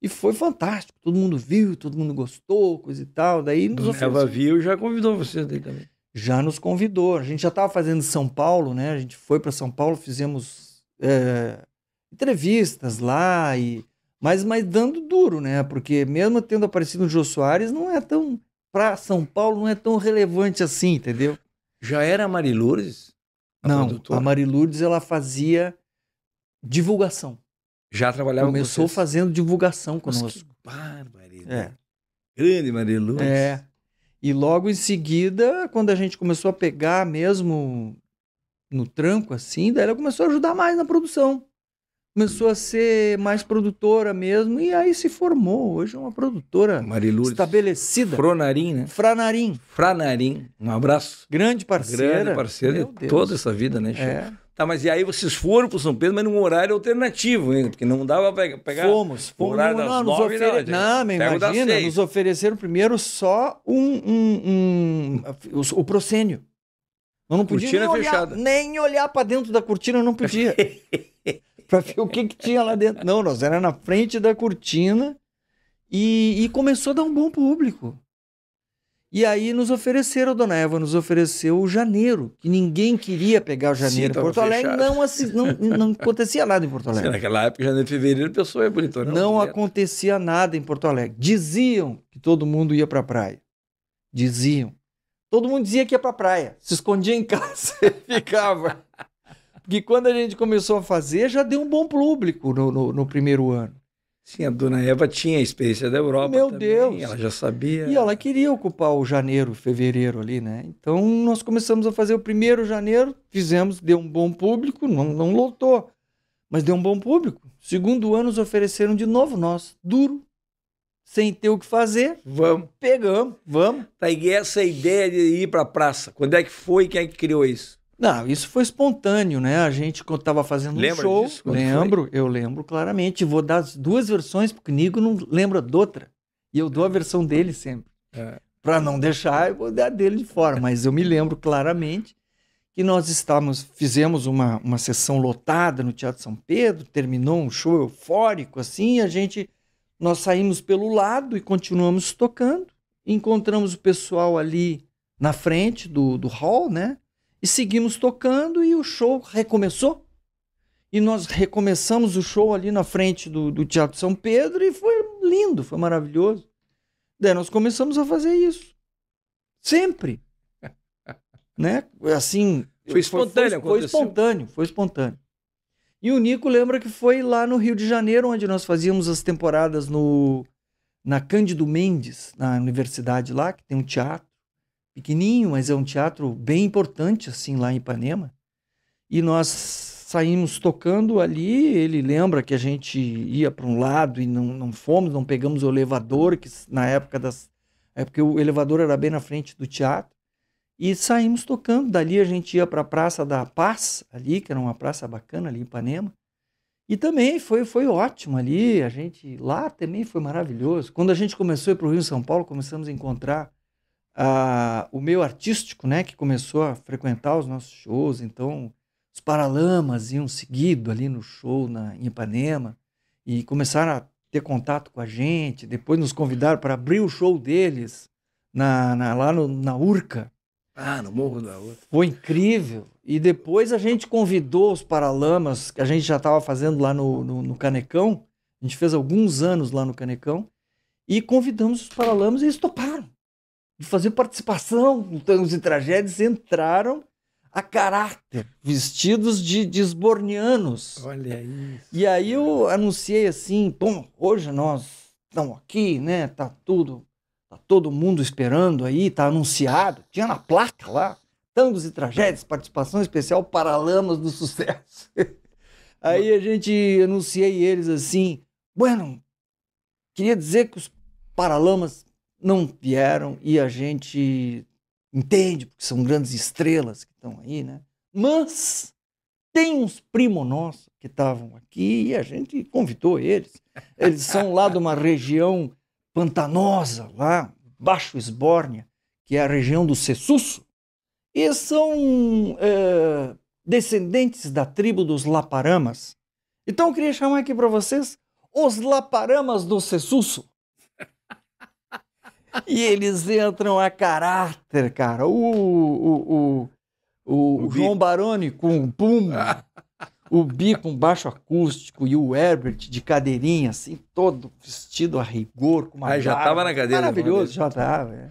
e foi fantástico. Todo mundo viu, todo mundo gostou, coisa e tal. Daí nos ofereceu. Eva viu já convidou vocês daí também já nos convidou. A gente já estava fazendo São Paulo, né? A gente foi para São Paulo, fizemos é, entrevistas lá e mas, mas dando duro, né? Porque mesmo tendo aparecido o Jô Soares, não é tão para São Paulo não é tão relevante assim, entendeu? Já era a Mari Lourdes? A não, produtora? a Mari Lourdes ela fazia divulgação. Já trabalhava Começou com fazendo divulgação conosco. Mas que barbaridade. É. Grande Mari Lourdes. É. E logo em seguida, quando a gente começou a pegar mesmo no tranco, assim, daí ela começou a ajudar mais na produção. Começou a ser mais produtora mesmo, e aí se formou. Hoje é uma produtora estabelecida. Fronarim, né? Franarim. Franarim. Um abraço. Grande parceira. Grande parceira de toda essa vida, né, Chico? É. Tá, mas e aí vocês foram para São Pedro, mas num horário alternativo, hein? Porque não dava pegar. Fomos, fomos. horário não, das não, nove, ofere... não, não imagina, nos ofereceram primeiro só um, um, um o, o proscênio. Eu não podia nem olhar, nem olhar para dentro da cortina, eu não podia. para ver o que, que tinha lá dentro. Não, nós era na frente da cortina e, e começou a dar um bom público. E aí nos ofereceram, dona Eva nos ofereceu o janeiro, que ninguém queria pegar o janeiro. Sim, Porto Alegre não, assim, não, não, acontecia nada em Porto Alegre. Sim, naquela época, janeiro e fevereiro, a pessoa é bonito, é não? Não acontecia nada em Porto Alegre. Diziam que todo mundo ia para a praia. Diziam. Todo mundo dizia que ia para a praia. Se escondia em casa e ficava. Porque quando a gente começou a fazer, já deu um bom público no, no, no primeiro ano. Sim, a dona Eva tinha a experiência da Europa. Meu também, Deus! Ela já sabia. E ela queria ocupar o janeiro, fevereiro ali, né? Então nós começamos a fazer o primeiro janeiro, fizemos, deu um bom público, não, não lotou, mas deu um bom público. Segundo ano, nos ofereceram de novo nós, duro, sem ter o que fazer. Vamos. Pegamos, vamos. Tá, e essa ideia de ir para a praça, quando é que foi? Quem é que criou isso? Não, isso foi espontâneo, né? A gente quando estava fazendo lembra um show, disso? lembro, foi? eu lembro claramente. Vou dar as duas versões porque o Nigo não lembra de outra. E eu dou a é. versão dele sempre. É. Para não deixar, eu vou dar dele de fora. Mas eu me lembro claramente que nós estávamos, fizemos uma, uma sessão lotada no Teatro São Pedro, terminou um show eufórico assim, a gente nós saímos pelo lado e continuamos tocando, encontramos o pessoal ali na frente do, do hall, né? E seguimos tocando e o show recomeçou. E nós recomeçamos o show ali na frente do, do Teatro São Pedro e foi lindo, foi maravilhoso. Daí nós começamos a fazer isso. Sempre. né? Assim. Foi espontâneo, foi, foi, foi espontâneo, foi espontâneo. E o Nico lembra que foi lá no Rio de Janeiro, onde nós fazíamos as temporadas no na Cândido Mendes, na universidade lá, que tem um teatro pequenininho, mas é um teatro bem importante assim lá em Ipanema. E nós saímos tocando ali, ele lembra que a gente ia para um lado e não, não fomos, não pegamos o elevador, que na época das é porque o elevador era bem na frente do teatro. E saímos tocando, dali a gente ia para a Praça da Paz, ali, que era uma praça bacana ali em Ipanema. E também foi, foi ótimo ali, a gente lá também foi maravilhoso. Quando a gente começou a ir para o Rio São Paulo, começamos a encontrar o meio artístico, né, que começou a frequentar os nossos shows, então os Paralamas iam seguido ali no show na, em Ipanema e começaram a ter contato com a gente, depois nos convidaram para abrir o show deles na, na lá no, na Urca. Ah, no Morro da Urca. Foi incrível. E depois a gente convidou os Paralamas, que a gente já estava fazendo lá no, no, no Canecão, a gente fez alguns anos lá no Canecão, e convidamos os Paralamas e eles toparam de fazer participação em então, Tangos e Tragédias, entraram a caráter, vestidos de, desbornianos. Olha isso. E aí eu anunciei assim, bom, hoje nós estamos aqui, né? Tá tudo, tá todo mundo esperando aí, tá anunciado. Tinha na placa lá, Tangos e Tragédias, participação especial Paralamas do Sucesso. aí a gente anunciei eles assim, bueno, queria dizer que os Paralamas não vieram e a gente entende, porque são grandes estrelas que estão aí, né? Mas tem uns primos nossos que estavam aqui e a gente convidou eles. Eles são lá de uma região pantanosa, lá, Baixo Esbórnia, que é a região do Cessusso, e são é, descendentes da tribo dos Laparamas. Então eu queria chamar aqui para vocês os Laparamas do Cessusso e eles entram a caráter, cara. O, o, o, o João Baroni com um pum. o Bi com baixo acústico e o Herbert de cadeirinha, assim, todo vestido a rigor, com uma ah, já tava na cadeira. Maravilhoso, né? já tava. É.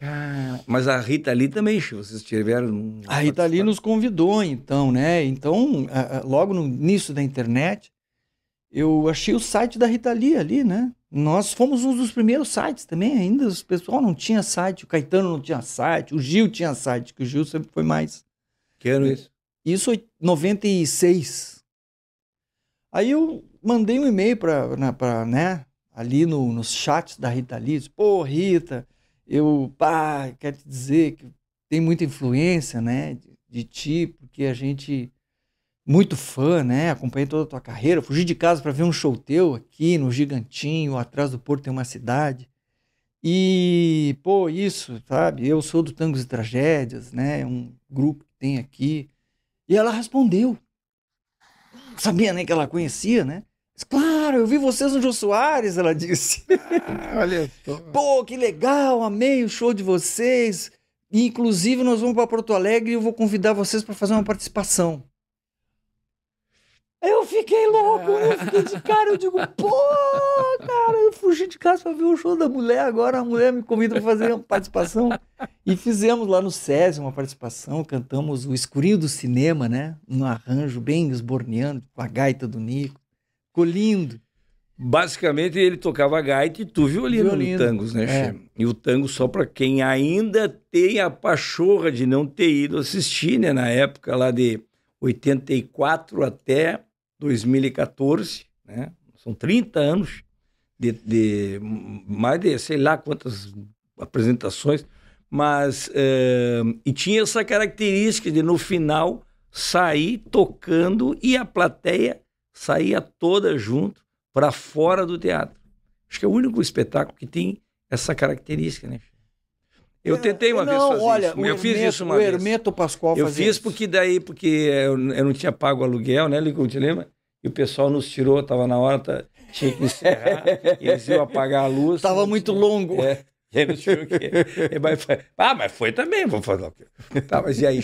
Cara, mas a Rita ali também, vocês tiveram. A Rita ali nos convidou, então, né? Então, logo no início da internet, eu achei o site da Rita Lee ali, né? nós fomos um dos primeiros sites também ainda. O pessoal não tinha site, o Caetano não tinha site, o Gil tinha site, que o Gil sempre foi mais. Que ano é, isso? Isso em 96. Aí eu mandei um e-mail para, né, né, ali no, nos chats da Rita Lee, pô, Rita, eu, pá, quero te dizer que tem muita influência, né, de, de ti, porque a gente muito fã, né? Acompanhei toda a tua carreira. Fugi de casa para ver um show teu aqui no Gigantinho, atrás do Porto tem uma cidade. E, pô, isso, sabe? Eu sou do Tangos e Tragédias, né? Um grupo que tem aqui. E ela respondeu. Não sabia nem que ela conhecia, né? claro, eu vi vocês no Jô Soares, ela disse. Ah, olha só. Pô, que legal, amei o show de vocês. E, inclusive, nós vamos para Porto Alegre e eu vou convidar vocês para fazer uma participação. Eu fiquei louco, eu fiquei de cara, eu digo, pô, cara, eu fugi de casa para ver o show da mulher, agora a mulher me convida para fazer uma participação. E fizemos lá no SESI uma participação, cantamos o Escurinho do Cinema, né? Um arranjo bem esborneando, com a gaita do Nico, ficou lindo. Basicamente ele tocava gaita e tu violino, violino. no tangos, né, é. E o tango só para quem ainda tem a pachorra de não ter ido assistir, né, na época lá de 84 até 2014, né? São 30 anos de, de mais de sei lá quantas apresentações, mas é, e tinha essa característica de no final sair tocando e a plateia saía toda junto para fora do teatro. Acho que é o único espetáculo que tem essa característica, né? Eu tentei uma não, vez fazer olha, isso. Eu Hermeto, fiz isso uma o vez. O Hermeto Pascoal Eu fiz isso. porque daí, porque eu, eu não tinha pago aluguel, né, Ligou, te lembra? E o pessoal nos tirou, estava na hora, tá, tinha que encerrar. eles iam apagar a luz. Estava muito longo. É, e aí não tinha o quê. ah, mas foi também, vou fazer o quê? Tá, mas e aí,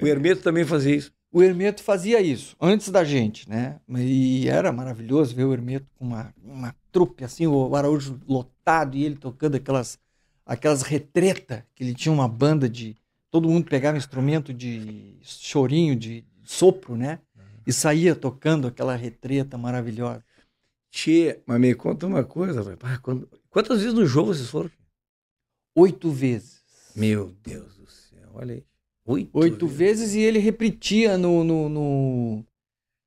O Hermeto também fazia isso. O Hermeto fazia isso, antes da gente, né? E era maravilhoso ver o Hermeto com uma, uma trupe, assim, o Araújo lotado e ele tocando aquelas aquelas retreta que ele tinha uma banda de todo mundo pegava instrumento de chorinho, de sopro, né? Uhum. E saía tocando aquela retreta maravilhosa. Tchê, mas me conta uma coisa, velho. Quantas vezes no jogo vocês foram? Oito vezes. Meu Deus do céu, olha aí. Oito, Oito vezes. vezes. e ele repetia no, no, no,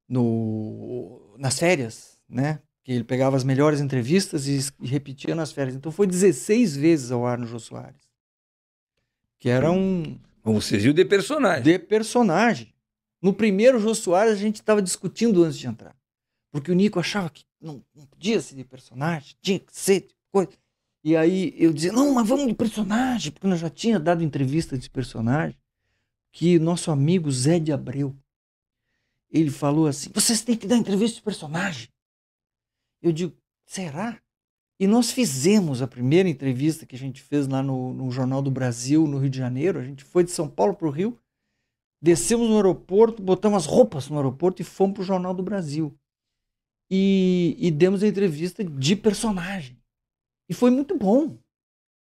no nas férias, né? que ele pegava as melhores entrevistas e, e repetia nas férias. Então foi 16 vezes ao ar no Jô Soares. Que era um. Como vocês viu, de personagem. De personagem. No primeiro Jô Soares, a gente estava discutindo antes de entrar. Porque o Nico achava que não, não podia ser de personagem, tinha que ser de coisa. E aí eu dizia, não, mas vamos de personagem, porque nós já tinha dado entrevista de personagem, que nosso amigo Zé de Abreu, ele falou assim, vocês têm que dar entrevista de personagem. Eu digo, será? E nós fizemos a primeira entrevista que a gente fez lá no, no Jornal do Brasil, no Rio de Janeiro. A gente foi de São Paulo para o Rio, descemos no aeroporto, botamos as roupas no aeroporto e fomos para o Jornal do Brasil. E, e, demos a entrevista de personagem. E foi muito bom,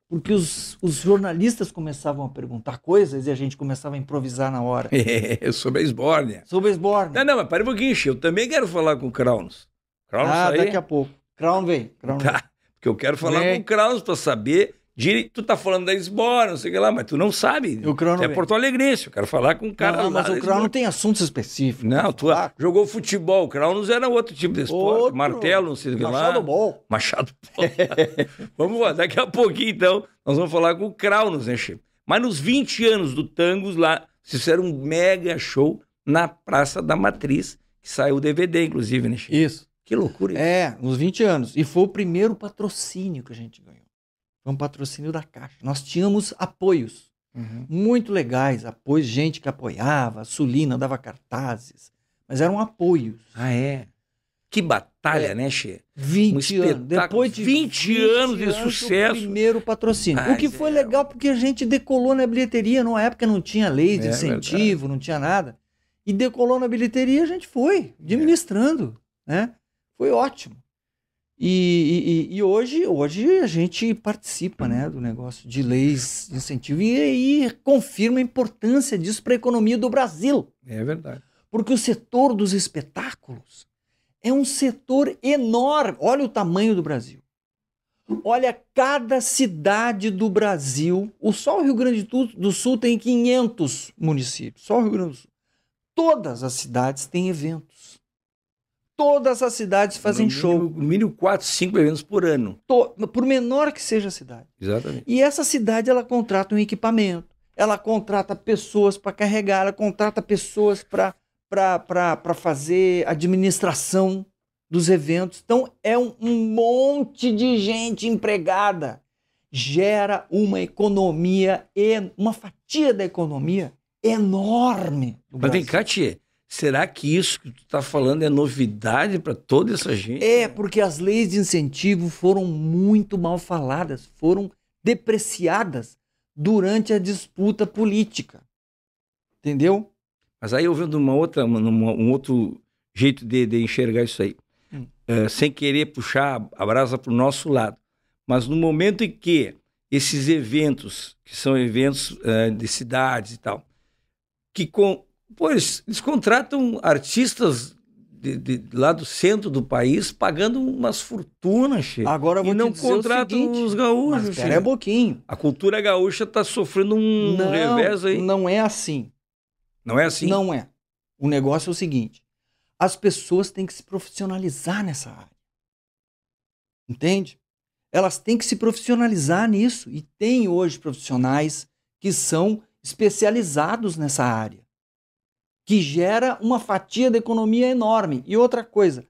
porque os, os, jornalistas começavam a perguntar coisas e a gente começava a improvisar na hora. É, sobre a esbórnia. Sobre a esbórnia. Não, não, mas para um pouquinho, eu também quero falar com o Kraunos. Crown ah, daqui a pouco. Crown vem. Crown tá. Vem. Porque eu quero falar vem. com o Crown para saber. De, tu tá falando da Esbora, não sei o que lá, mas tu não sabe. O Crown é vem. Porto Alegrense, eu quero falar com o cara não, Mas o Crown não tem assuntos específicos. Não, tu ah. jogou futebol, o Crown era outro tipo de esporte. Outro. Martelo, não sei o que lá. Machado Bol. Machado Bol. vamos lá, daqui a pouquinho então, nós vamos falar com o Crownus, né, Chico? Mas nos 20 anos do Tangos lá, fizeram um mega show na Praça da Matriz, que saiu o DVD, inclusive, né, Chico? Isso. Que loucura. Isso. É, uns 20 anos. E foi o primeiro patrocínio que a gente ganhou. Foi um patrocínio da Caixa. Nós tínhamos apoios uhum. muito legais, apoios, gente que apoiava, Sulina dava cartazes, mas eram apoios. Ah, é? Que batalha, é. né, Che? 20 um anos. Depois de 20, 20 anos de sucesso. O primeiro patrocínio. Ah, o que foi é... legal porque a gente decolou na bilheteria. Numa época não tinha lei de é, incentivo, verdade. não tinha nada. E decolou na bilheteria, a gente foi é. administrando, né? foi ótimo. E, e, e, hoje, hoje a gente participa né, do negócio de leis de incentivo e, e confirma a importância disso para a economia do Brasil. É verdade. Porque o setor dos espetáculos é um setor enorme. Olha o tamanho do Brasil. Olha cada cidade do Brasil. O só o Rio Grande do Sul tem 500 municípios. Só o Rio Grande do Sul. Todas as cidades têm eventos. Todas as cidades fazem no mínimo, show. No mínimo quatro, cinco eventos por ano. To, por menor que seja a cidade. Exatamente. E essa cidade, ela contrata um equipamento, ela contrata pessoas para carregar, ela contrata pessoas para fazer administração dos eventos. Então, é um, um monte de gente empregada. Gera uma economia, uma fatia da economia enorme. Mas vem cá, tia. Será que isso que tu está falando é novidade para toda essa gente? É, porque as leis de incentivo foram muito mal faladas, foram depreciadas durante a disputa política. Entendeu? Mas aí eu vendo uma outra, uma, um outro jeito de, de enxergar isso aí. Hum. É, sem querer puxar a brasa para o nosso lado. Mas no momento em que esses eventos, que são eventos é, de cidades e tal, que com, pois eles, contratam artistas de, de, lá do centro do país pagando umas fortunas, chefe. Agora eu vou e não contratam os gaúchos, Mas é um pouquinho. A cultura gaúcha está sofrendo um não, revés aí. Não é assim. Não é assim? Não é. O negócio é o seguinte: as pessoas têm que se profissionalizar nessa área. Entende? Elas têm que se profissionalizar nisso. E tem hoje profissionais que são especializados nessa área que gera uma fatia da economia enorme. E outra coisa,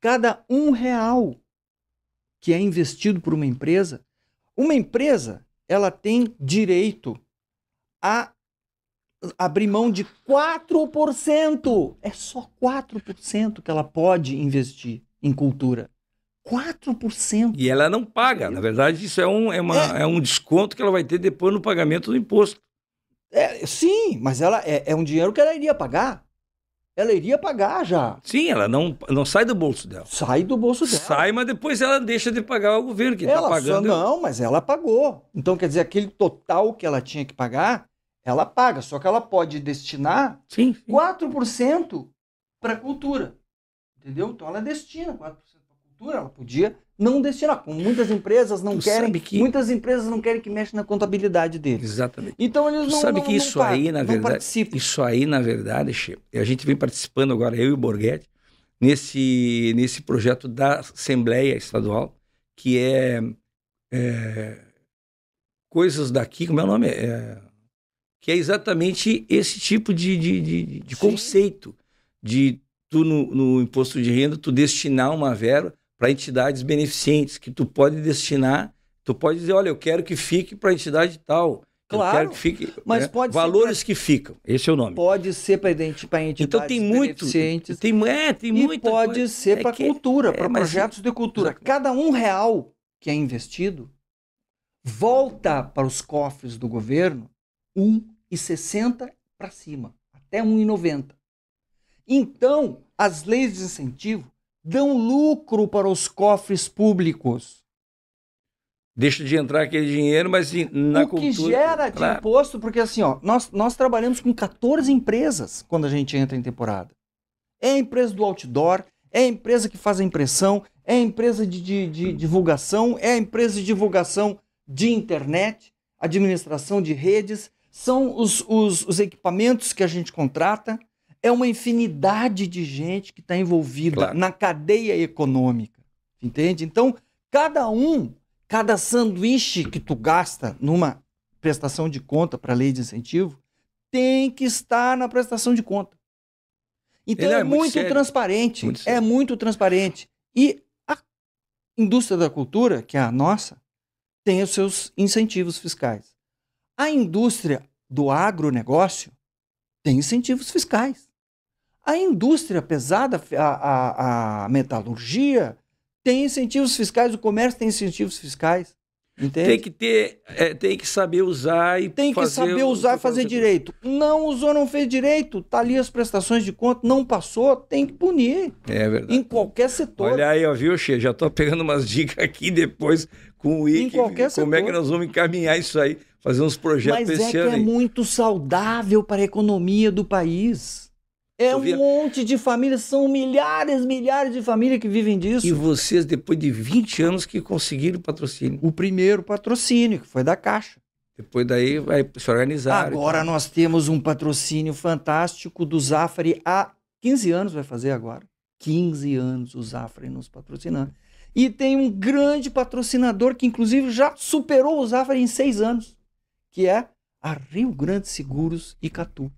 cada um real que é investido por uma empresa, uma empresa ela tem direito a abrir mão de 4%. É só 4% que ela pode investir em cultura. 4%. E ela não paga. Na verdade, isso é um, é, uma, é. é um desconto que ela vai ter depois no pagamento do imposto. É, sim, mas ela é, é um dinheiro que ela iria pagar. Ela iria pagar já. Sim, ela não, não sai do bolso dela. Sai do bolso dela. Sai, mas depois ela deixa de pagar ao governo que está pagando. Só, não, mas ela pagou. Então, quer dizer, aquele total que ela tinha que pagar, ela paga. Só que ela pode destinar sim, sim. 4% para a cultura. Entendeu? Então, ela destina 4% para a cultura. Ela podia não destinar. Como muitas empresas não tu querem, que... muitas empresas não querem que mexa na contabilidade deles. Exatamente. Então eles tu não sabe não, que não, isso não tá, aí na verdade, isso aí na verdade, Chico, a gente vem participando agora eu e o Borghetti nesse nesse projeto da Assembleia Estadual que é, é coisas daqui, como é o nome, é, que é exatamente esse tipo de, de, de, de conceito de tu no, no imposto de renda tu destinar uma verba para entidades beneficentes que tu pode destinar, tu pode dizer, olha, eu quero que fique para entidade tal. Claro, eu quero que fique, mas né? pode valores pra... que ficam. Esse é o nome. Pode ser para entidades então tem muito, beneficentes. Tem, é, tem e pode coisa. ser é para é cultura, é, para projetos de cultura. Exatamente. Cada um real que é investido volta para os cofres do governo 1,60 para cima, até 1,90. Então, as leis de incentivo dão lucro para os cofres públicos. Deixa de entrar aquele dinheiro, mas na o cultura... O que gera de claro. imposto, porque assim, ó, nós, nós trabalhamos com 14 empresas quando a gente entra em temporada. É a empresa do outdoor, é a empresa que faz a impressão, é a empresa de, de, de divulgação, é a empresa de divulgação de internet, administração de redes, são os, os, os equipamentos que a gente contrata, é uma infinidade de gente que está envolvida claro. na cadeia econômica, entende? Então, cada um, cada sanduíche que tu gasta numa prestação de conta para a lei de incentivo, tem que estar na prestação de conta. Então é, é, muito, muito transparente, muito é muito transparente. E a indústria da cultura, que é a nossa, tem os seus incentivos fiscais. A indústria do agronegócio tem incentivos fiscais. A indústria pesada, a, a, a metalurgia, tem incentivos fiscais, o comércio tem incentivos fiscais. Entende? Tem que ter, é, tem que saber usar e tem que saber usar e fazer direito. Não usou, não fez direito, tá ali as prestações de conta, não passou, tem que punir. É verdade. Em qualquer setor. Olha aí, ó, viu, Xê? Já tô pegando umas dicas aqui depois com o IC. Como setor. é que nós vamos encaminhar isso aí, fazer uns projetos Mas esse é ano. Mas é que é muito saudável para a economia do país. É um monte de famílias, são milhares, milhares de famílias que vivem disso. E vocês, depois de 20 anos, que conseguiram patrocínio? O primeiro patrocínio, que foi da Caixa. Depois daí vai se organizar. Agora então. nós temos um patrocínio fantástico do Zafari há 15 anos, vai fazer agora. 15 anos o Zafari nos patrocinando. E tem um grande patrocinador que, inclusive, já superou o Zafari em seis anos, que é a Rio Grande Seguros e Catu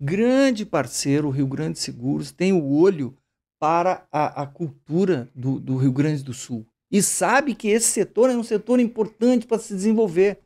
grande parceiro, o Rio Grande Seguros, tem o olho para a, a cultura do, do Rio Grande do Sul. E sabe que esse setor é um setor importante para se desenvolver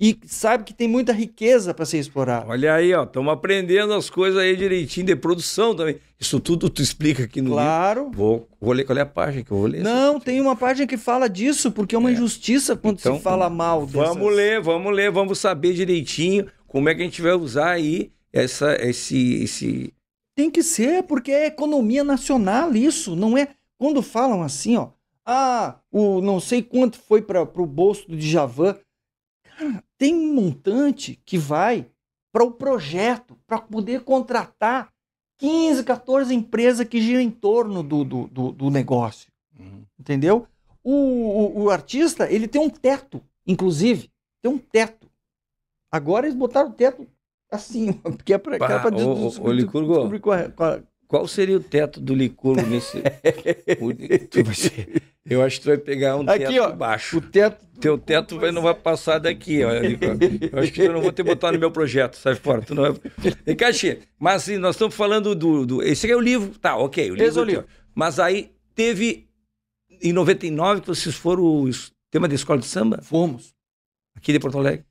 e sabe que tem muita riqueza para ser explorada. Olha aí, ó, estamos aprendendo as coisas aí direitinho de produção também. Isso tudo tu explica aqui no Claro. Livro. Vou, vou ler qual é a página que eu vou ler. Não, tem uma página que fala disso, porque é uma é. injustiça quando então, se fala mal disso. Vamos ler, vamos ler, vamos saber direitinho como é que a gente vai usar aí essa, esse, esse. Tem que ser, porque é economia nacional isso, não é? Quando falam assim, ó, ah, o não sei quanto foi para o bolso do Djavan. Cara, tem um montante que vai para o projeto, para poder contratar 15, 14 empresas que giram em torno do, do, do, do negócio. Uhum. Entendeu? O, o, o, artista, ele tem um teto, inclusive. Tem um teto. Agora eles botaram o teto acima, porque é para pra Licurgo, é, é. qual seria o teto do Licurgo nesse... eu acho que tu vai pegar um aqui, teto ó, baixo. O teto... Teu teto vai, não vai passar daqui, ó. Eu acho que eu não vou ter botar no meu projeto, sai fora. Tu não vai... E, Caxi, mas assim, nós estamos falando do, do... Esse aqui é o livro, tá, ok. O livro, é o livro. Mas aí teve, em 99, que vocês foram o tema da escola de samba? Fomos. Aqui de Porto Alegre?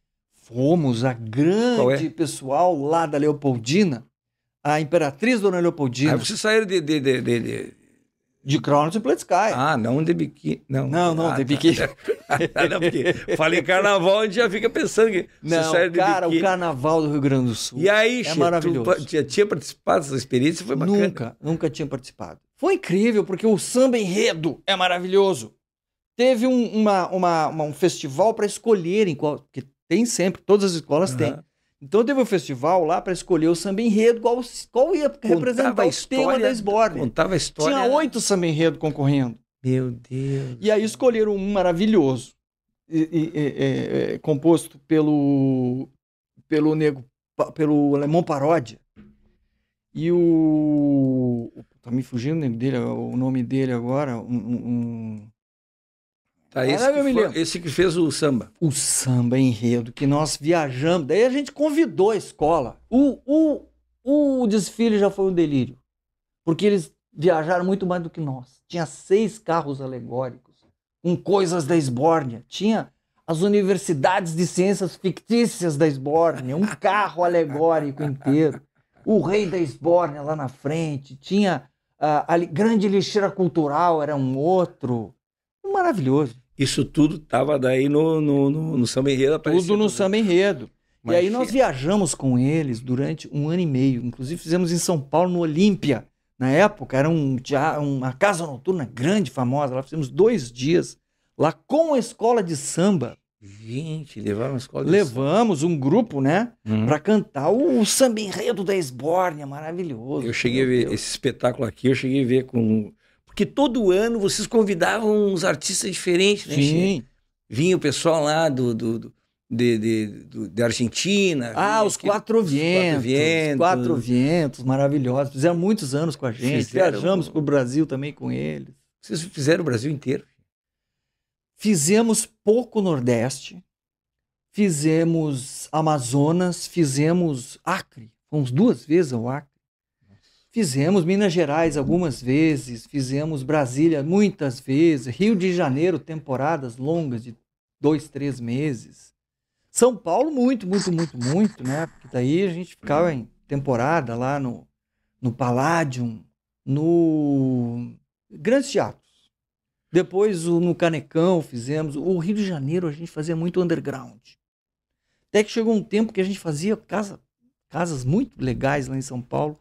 fomos a é? grande é? pessoal lá da Leopoldina, a Imperatriz Dona Leopoldina. Aí vocês saíram de, de, de, de, de... De Cronos e Pletsky. Ah, não de biquíni. Não, não, não ah, de tá. biquíni. Ah, falei carnaval, a gente já fica pensando que não, você cara, biquíni. o carnaval do Rio Grande do Sul. E aí, é che, maravilhoso. Tu, tinha participado dessa experiência? Foi bacana. Nunca, nunca tinha participado. Foi incrível, porque o samba enredo é maravilhoso. Teve um, uma, uma, uma um festival para escolherem qual. Porque tem sempre, todas as escolas uhum. têm. Então teve um festival lá para escolher o samba enredo, qual, qual ia contava representar a história, o tema da Contava a história. Tinha oito era... samba enredo concorrendo. Meu Deus. E aí escolheram um maravilhoso, e, e, e, é, composto pelo pelo nego, pelo Lemon Paródia. E o. Tá me fugindo o nome dele agora. Um, um, Tá, esse, que foi, esse que fez o samba. O samba enredo, que nós viajamos. Daí a gente convidou a escola. O, o, o desfile já foi um delírio. Porque eles viajaram muito mais do que nós. Tinha seis carros alegóricos, com coisas da esbórnia. Tinha as universidades de ciências fictícias da esbórnia, um carro alegórico inteiro. O rei da esbórnia lá na frente. Tinha a, ah, a grande lixeira cultural, era um outro. Maravilhoso. Isso tudo estava daí no, no, no, no samba enredo. Tudo no samba enredo. e aí nós viajamos com eles durante um ano e meio. Inclusive fizemos em São Paulo, no Olímpia. Na época era um teatro, uma casa noturna grande, famosa. Lá fizemos dois dias lá com a escola de samba. Gente, levaram a escola de Levamos samba. um grupo, né? Uhum. Pra cantar o, o samba enredo da Esbórnia, maravilhoso. Eu cheguei a ver Deus. esse espetáculo aqui, eu cheguei a ver com porque todo ano vocês convidavam uns artistas diferentes, né? Sim. Vinha o pessoal lá do, do, do de, de, do, de Argentina. Ah, os quatro, vientos, ventos, os quatro Ventos. Quatro Ventos, maravilhosos. Fizeram muitos anos com a gente. Fizeram... Viajamos para o Brasil também com eles. Vocês fizeram o Brasil inteiro? Fizemos pouco Nordeste, fizemos Amazonas, fizemos Acre. Fomos duas vezes ao Acre. Fizemos Minas Gerais algumas vezes, fizemos Brasília muitas vezes, Rio de Janeiro, temporadas longas de dois, três meses. São Paulo, muito, muito, muito, muito, né? Porque daí a gente ficava em temporada lá no, no Palladium, no Grandes Teatros. Depois no Canecão fizemos. O Rio de Janeiro a gente fazia muito underground. Até que chegou um tempo que a gente fazia casa, casas muito legais lá em São Paulo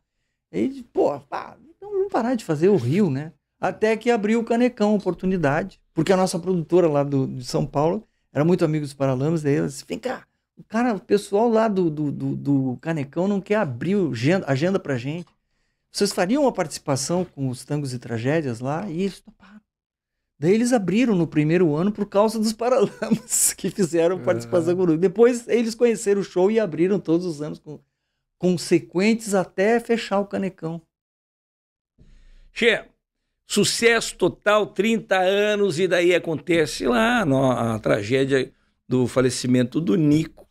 Aí, pô, pá, então vamos parar de fazer o Rio, né? Até que abriu o Canecão, oportunidade. Porque a nossa produtora lá do, de São Paulo era muito amiga dos Paralamas, daí ela disse, vem cá, o cara, o pessoal lá do, do, do, do Canecão não quer abrir agenda, agenda pra gente. Vocês fariam uma participação com os tangos e tragédias lá? E eles toparam. Daí eles abriram no primeiro ano por causa dos Paralamas que fizeram participação é. conosco. Depois eles conheceram o show e abriram todos os anos com consequentes até fechar o canecão. Che, sucesso total, 30 anos, e daí acontece lá a, a tragédia do falecimento do Nico,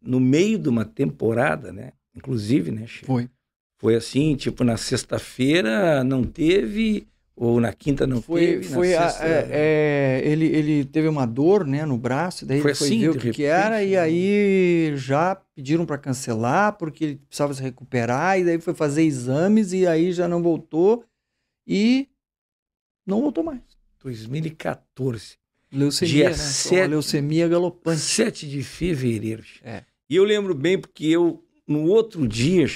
no meio de uma temporada, né? Inclusive, né, Che? Foi. Foi assim, tipo, na sexta-feira não teve ou na quinta não foi, teve, foi na sexta... A, é, é, ele, ele teve uma dor né, no braço, daí foi ele foi assim, ver o que, repente, que era, né? e aí já pediram para cancelar, porque ele precisava se recuperar, e daí foi fazer exames, e aí já não voltou, e não voltou mais. 2014. Leucemia, dia né? 7, leucemia galopante. 7 de fevereiro. É. E eu lembro bem porque eu, no outro dia,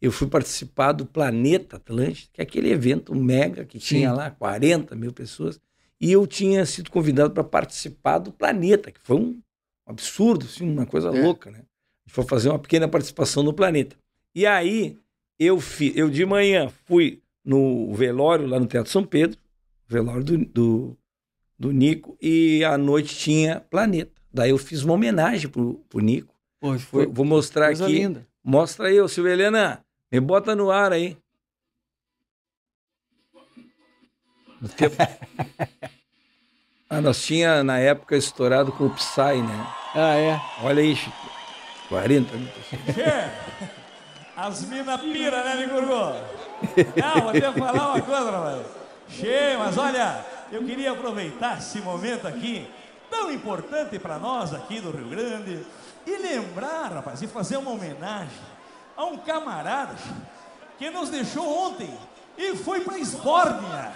eu fui participar do Planeta Atlântico, que é aquele evento mega que Sim. tinha lá 40 mil pessoas, e eu tinha sido convidado para participar do Planeta, que foi um absurdo, assim, uma coisa é. louca, né? A gente foi fazer uma pequena participação no Planeta. E aí eu fui, eu de manhã fui no velório lá no Teatro São Pedro, velório do, do, do Nico, e à noite tinha Planeta. Daí eu fiz uma homenagem pro, pro Nico. Pô, foi, vou mostrar aqui. Linda. Mostra aí, Silvia Helena. Me bota no ar aí. ah, nós tinha na época estourado com o Psy, né? Ah, é? Olha aí, Chico. 40 mil pessoas. As minas pira, né, Licurgo? Não, vou ter que falar uma coisa, rapaz. Che, mas olha, eu queria aproveitar esse momento aqui, tão importante para nós aqui do Rio Grande, e lembrar, rapaz, e fazer uma homenagem a um camarada que nos deixou ontem e foi para a Esbórnia.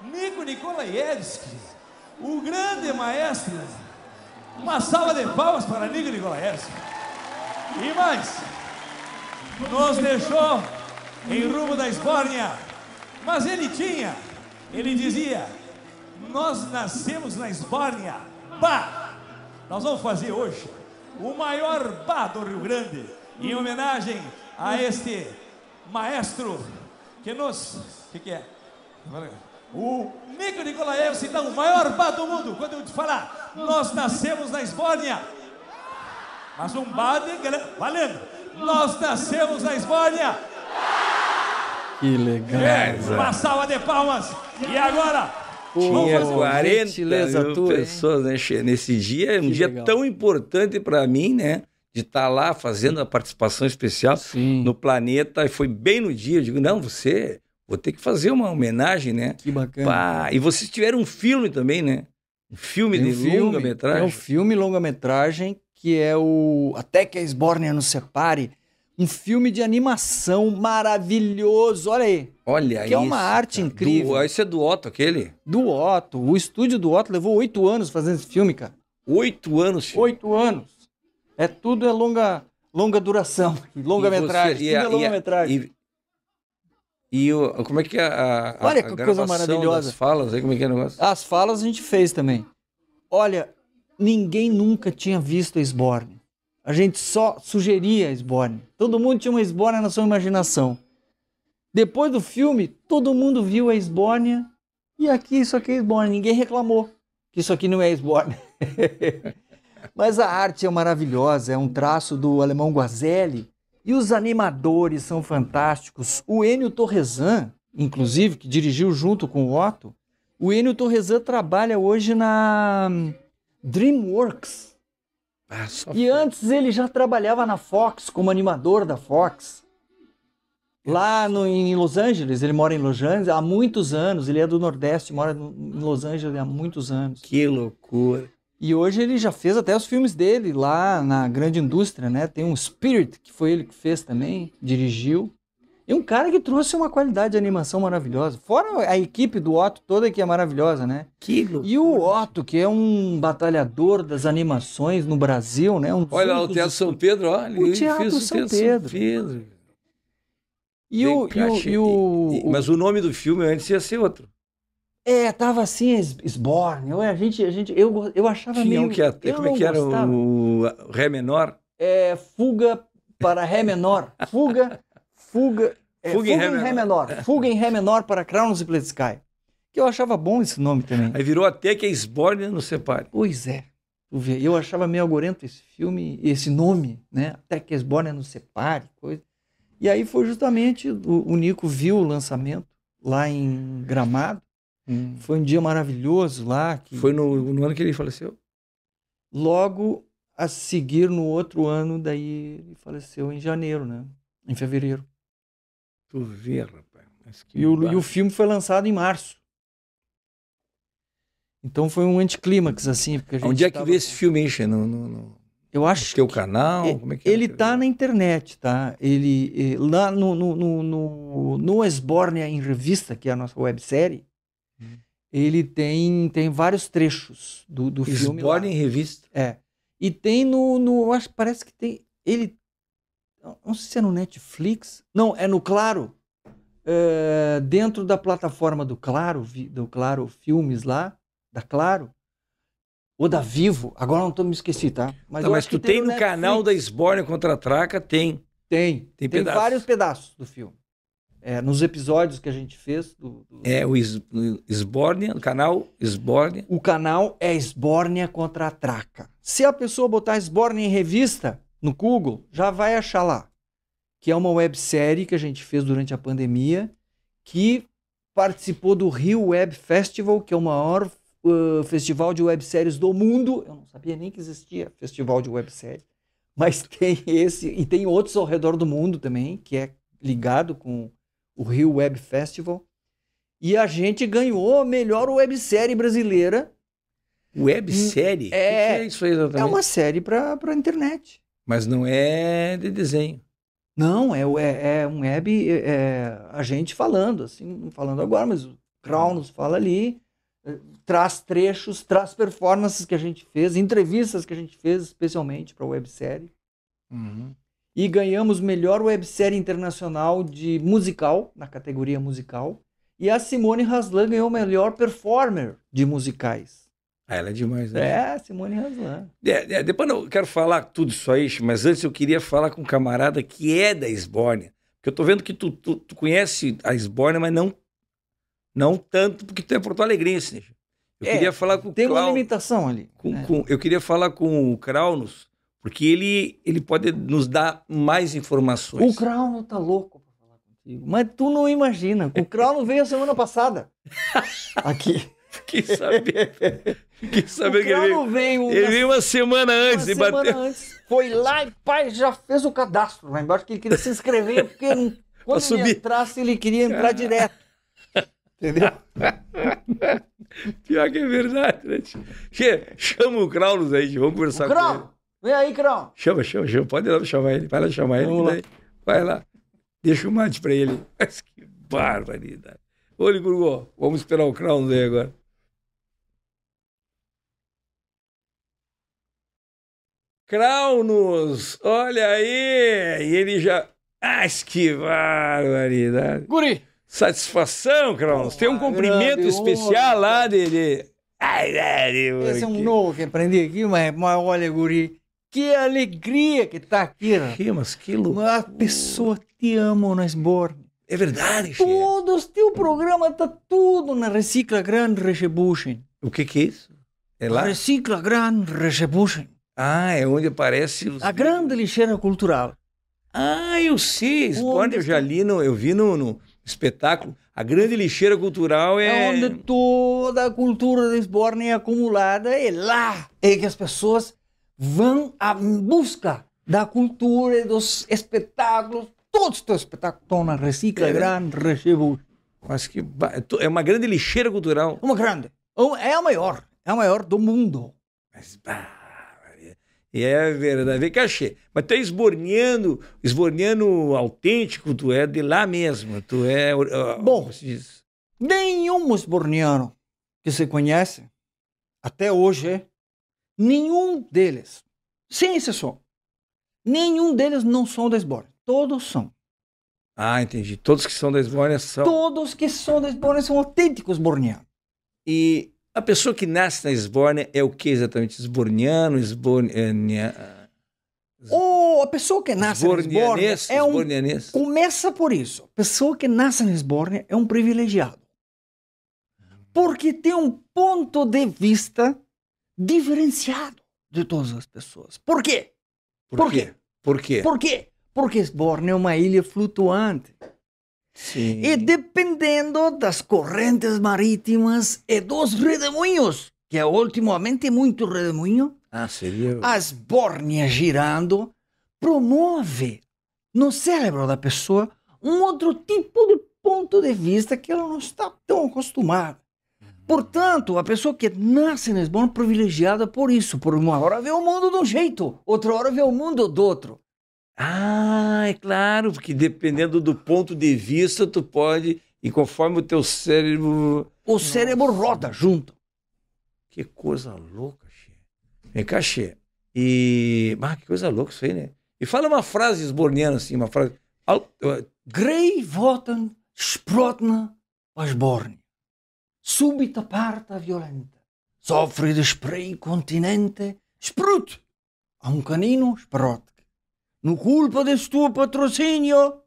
Nico Nikolaevski, o grande maestro. Uma salva de palmas para Nico Nikolaevski. E mais, nos deixou em rumo da Esbórnia. Mas ele tinha, ele dizia, nós nascemos na Esbórnia. pá! Nós vamos fazer hoje o maior bar do Rio Grande em homenagem a este maestro que nos. O que, que, é? O Nico Nikolaevski, então, o maior bar do mundo. Quando eu te falar, nós nascemos na Esbórnia. Mas um bar de Valendo! Nós nascemos na Esbórnia. Que legal. É, uma salva de palmas. E agora, tinha oh, 40 mil pessoas né, nesse dia, é um dia legal. tão importante para mim, né? de estar tá lá fazendo a participação especial Sim. no planeta. E foi bem no dia. Eu digo, não, você, vou ter que fazer uma homenagem, né? Que bacana. Pá. E vocês tiveram um filme também, né? Um filme Tem de longa-metragem. É um filme longa-metragem que é o Até que a Esbórnia nos separe. Um filme de animação maravilhoso, olha aí. Olha aí. Que isso, é uma arte cara. incrível. Do, esse é do Otto, aquele? Do Otto. O estúdio do Otto levou oito anos fazendo esse filme, cara. Oito anos? Oito anos. É tudo é longa, longa duração, longa e metragem, você, e tudo é longa e metragem. E, e o, como é que é a, a, Olha que coisa maravilhosa. As falas, aí como é que é o negócio? As falas a gente fez também. Olha, ninguém nunca tinha visto a Sborne. A gente só sugeria a Sborne. Todo mundo tinha uma Sborne na sua imaginação. Depois do filme, todo mundo viu a Esbórnia e aqui isso aqui é Esbórnia. Ninguém reclamou que isso aqui não é Esbórnia. Mas a arte é maravilhosa, é um traço do alemão Guazelli. E os animadores são fantásticos. O Enio Torresan, inclusive, que dirigiu junto com o Otto, o Enio Torresan trabalha hoje na hum, DreamWorks. Ah, e antes ele já trabalhava na Fox, como animador da Fox. Lá no, em Los Angeles, ele mora em Los Angeles há muitos anos. Ele é do Nordeste, mora no, em Los Angeles há muitos anos. Que loucura! E hoje ele já fez até os filmes dele lá na grande indústria, né? Tem um Spirit, que foi ele que fez também, dirigiu. E um cara que trouxe uma qualidade de animação maravilhosa. Fora a equipe do Otto toda que é maravilhosa, né? Que E o Otto, que é um batalhador das animações no Brasil, né? Um olha lá, o Teatro São Pedro, olha. O Teatro São, Pedro. São Pedro. E, o, e, o, e o, Mas o nome do filme antes ia ser outro. É, tava assim, esborne. Eu, a gente, a gente, eu, eu achava Tinha meio... Um que eu como é que era o Ré menor? É, fuga para Ré menor. Fuga, fuga... É, fuga, fuga, em, ré, em ré menor. Fuga em Ré menor para Crown the Sky. Que eu achava bom esse nome também. Aí virou até que é esborne no separe. Pois é. Eu achava meio agorento esse filme, esse nome, né? Até que esborne é no separe, coisa. E aí foi justamente, o, o Nico viu o lançamento lá em Gramado, Hum. Foi um dia maravilhoso lá. Que... Foi no, no ano que ele faleceu? Logo a seguir, no outro ano, daí ele faleceu em janeiro, né? Em fevereiro. Tu vê, rapaz. E o, e o filme foi lançado em março. Então foi um anticlímax, assim. Porque a Onde é que tava... vê esse filme, hein, no, no, no, Eu acho no teu que canal? É, Como é que é? ele é? tá na internet, tá? Ele, é, lá no, no, no, no, no Esbórnia em Revista, que é a nossa websérie, ele tem, tem vários trechos do, do filme. Esborne em revista. É. E tem no, no. Acho parece que tem. Ele. Não sei se é no Netflix. Não, é no Claro. É, dentro da plataforma do Claro, do Claro Filmes lá, da Claro. Ou da Vivo, agora não estou me esqueci, tá? Mas, tá, mas tu tem, tem no, no canal da Esborne contra a Traca, tem. Tem. Tem, tem pedaços. vários pedaços do filme é, nos episódios que a gente fez. Do, do... É o Esbórnia, o canal Esbórnia. O canal é Esbórnia contra a Traca. Se a pessoa botar Esbórnia em revista no Google, já vai achar lá. Que é uma websérie que a gente fez durante a pandemia, que participou do Rio Web Festival, que é o maior uh, festival de webséries do mundo. Eu não sabia nem que existia festival de websérie. Mas tem esse, e tem outros ao redor do mundo também, que é ligado com o Rio Web Festival. E a gente ganhou a melhor websérie brasileira. Websérie? É, o que é isso aí exatamente? É uma série para a internet. Mas não é de desenho. Não, é, é, é um web, é, é a gente falando, assim, não falando agora, mas o Crown fala ali, é, traz trechos, traz performances que a gente fez, entrevistas que a gente fez especialmente para a websérie. Uhum e ganhamos melhor websérie internacional de musical, na categoria musical. E a Simone Haslan ganhou melhor performer de musicais. Ah, ela é demais, né? É, Simone Haslan. É, é, depois eu quero falar tudo isso aí, mas antes eu queria falar com um camarada que é da Esbórnia. Porque eu tô vendo que tu, tu, tu conhece a Esbórnia, mas não, não tanto, porque tu é Porto Alegre, né? Eu é, queria falar com Tem uma limitação ali. Com, né? com, eu queria falar com o Kraunos, porque ele, ele pode nos dar mais informações. O Crown tá louco pra falar contigo. Mas tu não imagina. O Crown não veio a semana passada. Aqui. Fiquei sabendo. Fiquei sabendo que ele veio. veio ele veio uma semana antes uma e semana bateu. Antes. Foi lá e pai já fez o cadastro lá embaixo, que ele queria se inscrever, porque não, quando subir. ele entrasse, ele queria entrar direto. Entendeu? Pior que é verdade, né? chama o Kraulos aí, vamos conversar o com ele. Vem aí, Crão. Chama, chama, chama. Pode lá chamar ele. Vai lá chamar ele. Lá. Vai lá. Deixa o mate pra ele. Mas que barbaridade. Ô, Gurgô, vamos esperar o Crão aí agora. Craunos, olha aí! E ele já. Ai, que barbaridade! Guri! Satisfação, Craunos! Tem um cumprimento especial lá dele. Ai, velho. Esse é um novo que aprendi aqui, mas, mas olha, Guri que alegria que tá aqui, né? mas que loucura. A pessoa te ama na né, Sborne. É verdade, Todo Todos, teu programa tá tudo na Recicla Grande Rechebuchen. O que que é isso? É lá? Recicla Grande Rechebuchen. Ah, é onde aparece... Os... A grande lixeira cultural. Ah, eu sei. Sborne, eu já li, no, eu vi no, no espetáculo. A grande lixeira cultural é... é onde toda a cultura do Sborne é acumulada. É lá é que as pessoas vão à busca da cultura, e dos espetáculos. Todos os teus espetáculos estão na Recicla é. Gran Rechebu. Mas que é uma grande lixeira cultural. É uma grande. É, é a maior. É a maior do mundo. Mas, bah. É verdade, vem cachê. Mas tu é esborneando autêntico, tu é de lá mesmo, tu é... Uh, Bom, nenhum esborneano que se conhece, até hoje, Nenhum deles, sem exceção, nenhum deles não são da Esbórnia. Todos são. Ah, entendi. Todos que são da Esbórnia são. Todos que são da Esbórnia são autênticos borneanos. E a pessoa que nasce na Esbórnia é o que exatamente? Esborniano, esbornia... Ah, Ou a pessoa que nasce na Esbórnia é um... Começa por isso. A pessoa que nasce na Esbórnia é um privilegiado. Porque tem um ponto de vista diferenciado de todas as pessoas. Por quê? Por, Por quê? quê? Por quê? Por quê? Porque Borne é uma ilha flutuante. Sim. E dependendo das correntes marítimas e dos redemoinhos, que é ultimamente muito redemoinho, ah, seria... as bórneas girando promove no cérebro da pessoa um outro tipo de ponto de vista que ela não está tão acostumada. Portanto, a pessoa que nasce na Lisboa é privilegiada por isso, por uma hora vê o mundo de um jeito, outra hora vê o mundo do outro. Ah, é claro, porque dependendo do ponto de vista, tu pode, e conforme o teu cérebro. O cérebro Nossa. roda junto. Que coisa louca, Xê. Vem cá, Xê. E. Ah, que coisa louca isso aí, né? E fala uma frase esborniana assim, uma frase. Eh, Grey votan sprotna was súbita parta violenta. sofre de spray incontinente sprut! A um canino sprotk. No culpa del tuo patrocinio,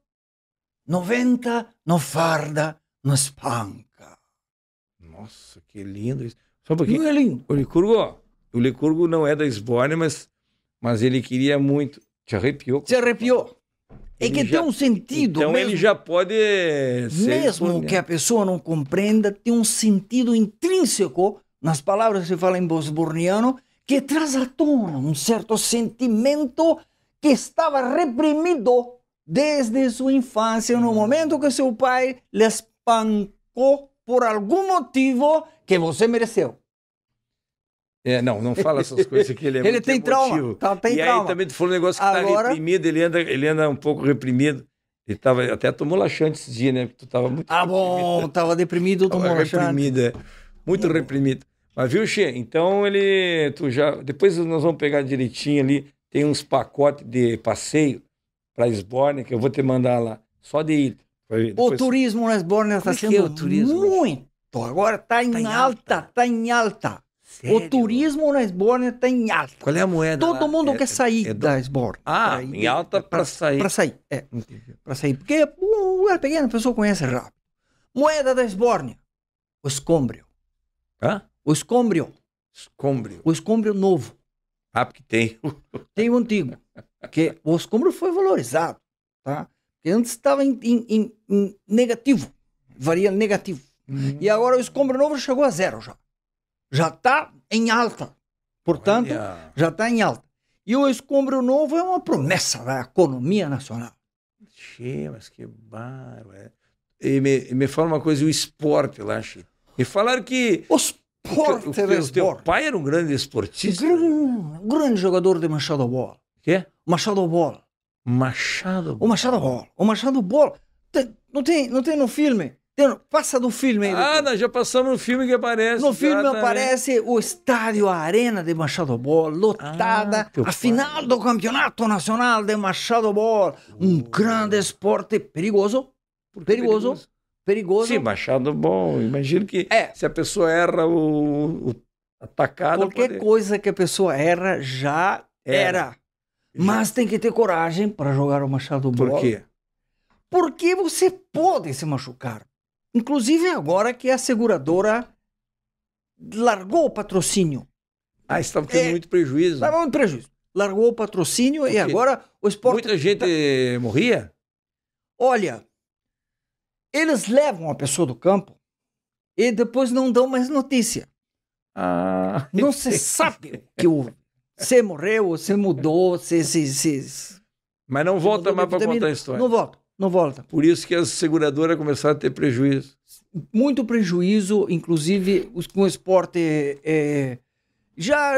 noventa no farda na espanca. Nossa, que lindo isso. Só um pouquinho. Não é lindo? O Licurgo, o Licurgo não é da Esbórnia, mas, mas ele queria muito. Te arrepiou? te arrepiou. É que já, tem um sentido. Então mesmo, ele já pode. mesmo que a pessoa não compreenda, tem um sentido intrínseco nas palavras que se fala em bosburniano, que traz à tona um certo sentimento que estava reprimido desde sua infância, no hum. momento que seu pai lhe espancou por algum motivo que você mereceu. É, não, não fala essas coisas que ele é Ele tem emotivo. trauma. Tá, tem e trauma. aí também tu falou um negócio que tá Agora... tá reprimido, ele anda, ele anda um pouco reprimido. Ele tava, até tomou laxante esse dia, né? Porque tu tava muito Ah, bom, reprimido. tava deprimido, tava tomou laxante. É. muito reprimido. Mas viu, Xê? Então ele, tu já, depois nós vamos pegar direitinho ali, tem uns pacotes de passeio para Esbórnia que eu vou te mandar lá, só de ida. Depois... Tá é é o turismo na Esbórnia está sendo é muito, agora está tá em alta, está em alta. Sério? O turismo na Esbórnia está em alta. Qual é a moeda? Todo lá? mundo é, quer é sair é, é do... da Esbórnia. Ah, ir, em é alta para sair. Para sair, é. Para sair. Porque o lugar pequeno a pessoa conhece rápido. Moeda da Esbórnia. O escombrio. Hã? O escombrio. Escombrio. O escombrio novo. Ah, porque tem. tem o antigo. Porque o escombrio foi valorizado, tá? Porque antes estava em, em, em negativo. Varia negativo. Uhum. E agora o escombrio novo chegou a zero já já está em alta. Portanto, Olha. já está em alta. E o escombro novo é uma promessa da economia nacional. Che, mas que barba. É. E me, me fala uma coisa, o esporte lá, Che. Me falaram que... O esporte, o, que, o, é teu pai era um grande esportista. Grande, grande jogador de machado bola. Quê? Machado bola. Machado bola. O Machado bola. O Machado bola. Tem, não, tem, não tem no filme então, passa no filme aí. Ah, nós já passamos no filme que aparece. No filme aparece o estádio, a arena de Machado Ball, lotada. Ah, a final do Campeonato Nacional de Machado Ball. Um grande esporte perigoso. Perigoso, perigoso. Perigoso. Sim, Machado Ball. Imagino que é. se a pessoa erra o, o atacado. Qualquer pode... coisa que a pessoa erra já era. era. Mas tem que ter coragem para jogar o Machado Ball. Por quê? Porque você pode se machucar. Inclusive agora que a seguradora largou o patrocínio. Ah, estava tendo é, muito prejuízo. Estava muito prejuízo. Largou o patrocínio Porque e agora o esporte. Muita tá gente tá... morria? Olha, eles levam a pessoa do campo e depois não dão mais notícia. Ah, não se sabe que o você morreu, você mudou, você. Se, se, Mas não volta mais para contar a história. Não volta não volta. Por isso que as seguradoras começaram a ter prejuízo. Muito prejuízo, inclusive com o esporte. É, já,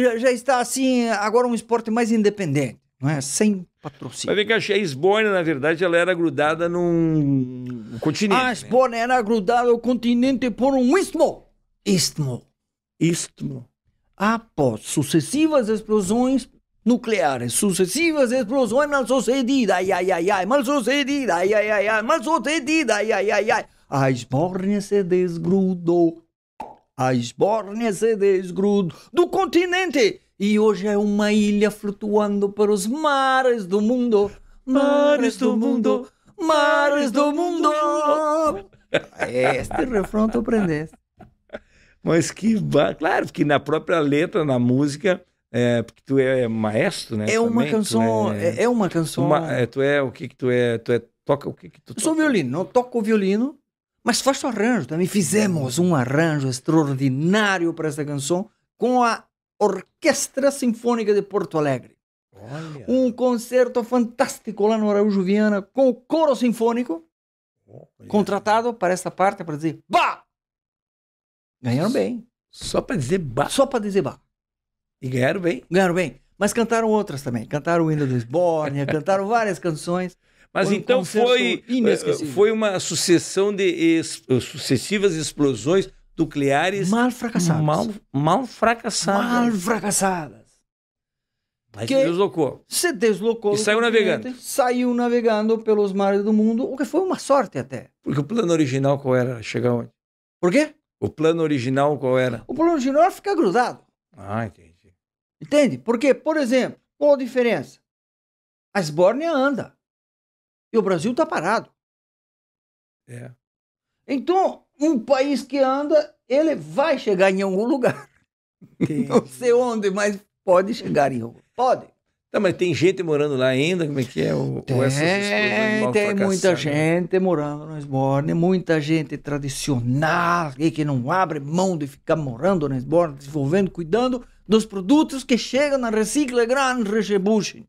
já, já, está assim, agora um esporte mais independente, não é? Sem patrocínio. Mas vem cá, a Esbórnia, na verdade, ela era grudada num continente. A Esbórnia né? era grudada ao continente por um istmo. Istmo. Istmo. Após sucessivas explosões, nucleares sucesivas explosões mal sucedidas, ai, ai, ai, ai, mal sucedidas, ai, ai, ai, ai, mal sucedidas, ai, ai, ai, ai. A esbórnia se desgrudou, a esbórnia se desgrudou do continente e hoje é uma ilha flutuando para os mares do mundo. Mares do mundo, mares do mundo. É, este refrão tu aprendeste. Mas que... Claro, porque na própria letra, na música é, porque tu é maestro, né? É uma também, canção, é, é... é, uma canção. Uma, é, tu é o que que tu é, tu é toca o que que tu toca? Eu sou violino, Não toco violino, mas faço arranjo também. Fizemos um arranjo extraordinário para essa canção com a Orquestra Sinfônica de Porto Alegre. Olha. Um concerto fantástico lá no Araújo Viana com o coro sinfônico Olha. contratado para essa parte para dizer bah. Ganharam bem. Só para dizer bah. Só para dizer bah. E ganharam bem. Ganharam bem. Mas cantaram outras também. Cantaram o do Esbórnia, cantaram várias canções. Mas foi então um foi, eh, foi uma sucessão de es, eh, sucessivas explosões nucleares mal fracassadas. Mal, mal fracassadas. Mal fracassadas. Mas que se deslocou. Se deslocou. E saiu navegando. Saiu navegando pelos mares do mundo, o que foi uma sorte até. Porque o plano original qual era? Chegar onde? Por quê? O plano original qual era? O plano original era ficar grudado. Ah, entendi. Entende? Porque, por exemplo, qual a diferença? A Esbórnia anda e o Brasil está parado. É. Então, um país que anda, ele vai chegar em algum lugar. Entendi. Não sei onde, mas pode chegar em algum. Pode. tá mas tem gente morando lá ainda? Como é que é? O, tem, o tem muita né? gente morando na Esbórnia, muita gente tradicional que não abre mão de ficar morando na Esbórnia, desenvolvendo, cuidando dos produtos que chegam na Recicla Grande Rejebuchen,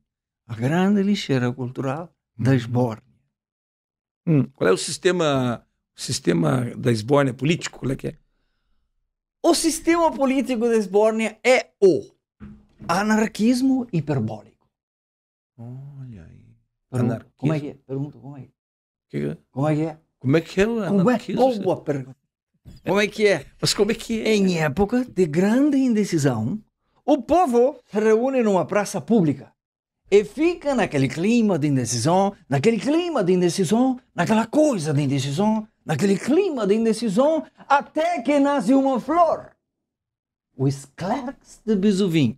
a grande lixeira cultural da Esbórnia. Hum. Qual é o sistema, sistema da Esbórnia político? Qual é que é? O sistema político da Esbórnia é o anarquismo hiperbólico. Olha aí. É é? anarquismo. Como é que é? Pergunto como é que é? Que... É? Como é que é? Como é que é o anarquismo? Como é, boa pergunta. Como é que é? Mas como é que é? Em época de grande indecisão, o povo se reúne numa praça pública e fica naquele clima de indecisão, naquele clima de indecisão, naquela coisa de indecisão, naquele clima de indecisão, até que nasce uma flor. O Esclerx de Bisuvim.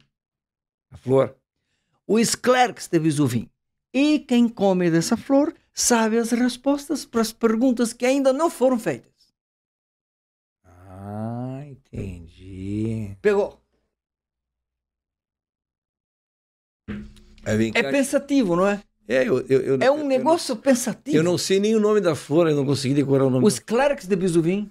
A flor. O Esclerx de Bisuvim. E quem come dessa flor sabe as respostas para as perguntas que ainda não foram feitas. Ah, entendi. Pegou. É, é pensativo, não é? É, eu, eu, eu, é um negócio pensativo. Eu não sei nem o nome da flor, eu não consegui decorar o nome. Os Clerics de Bisuvim.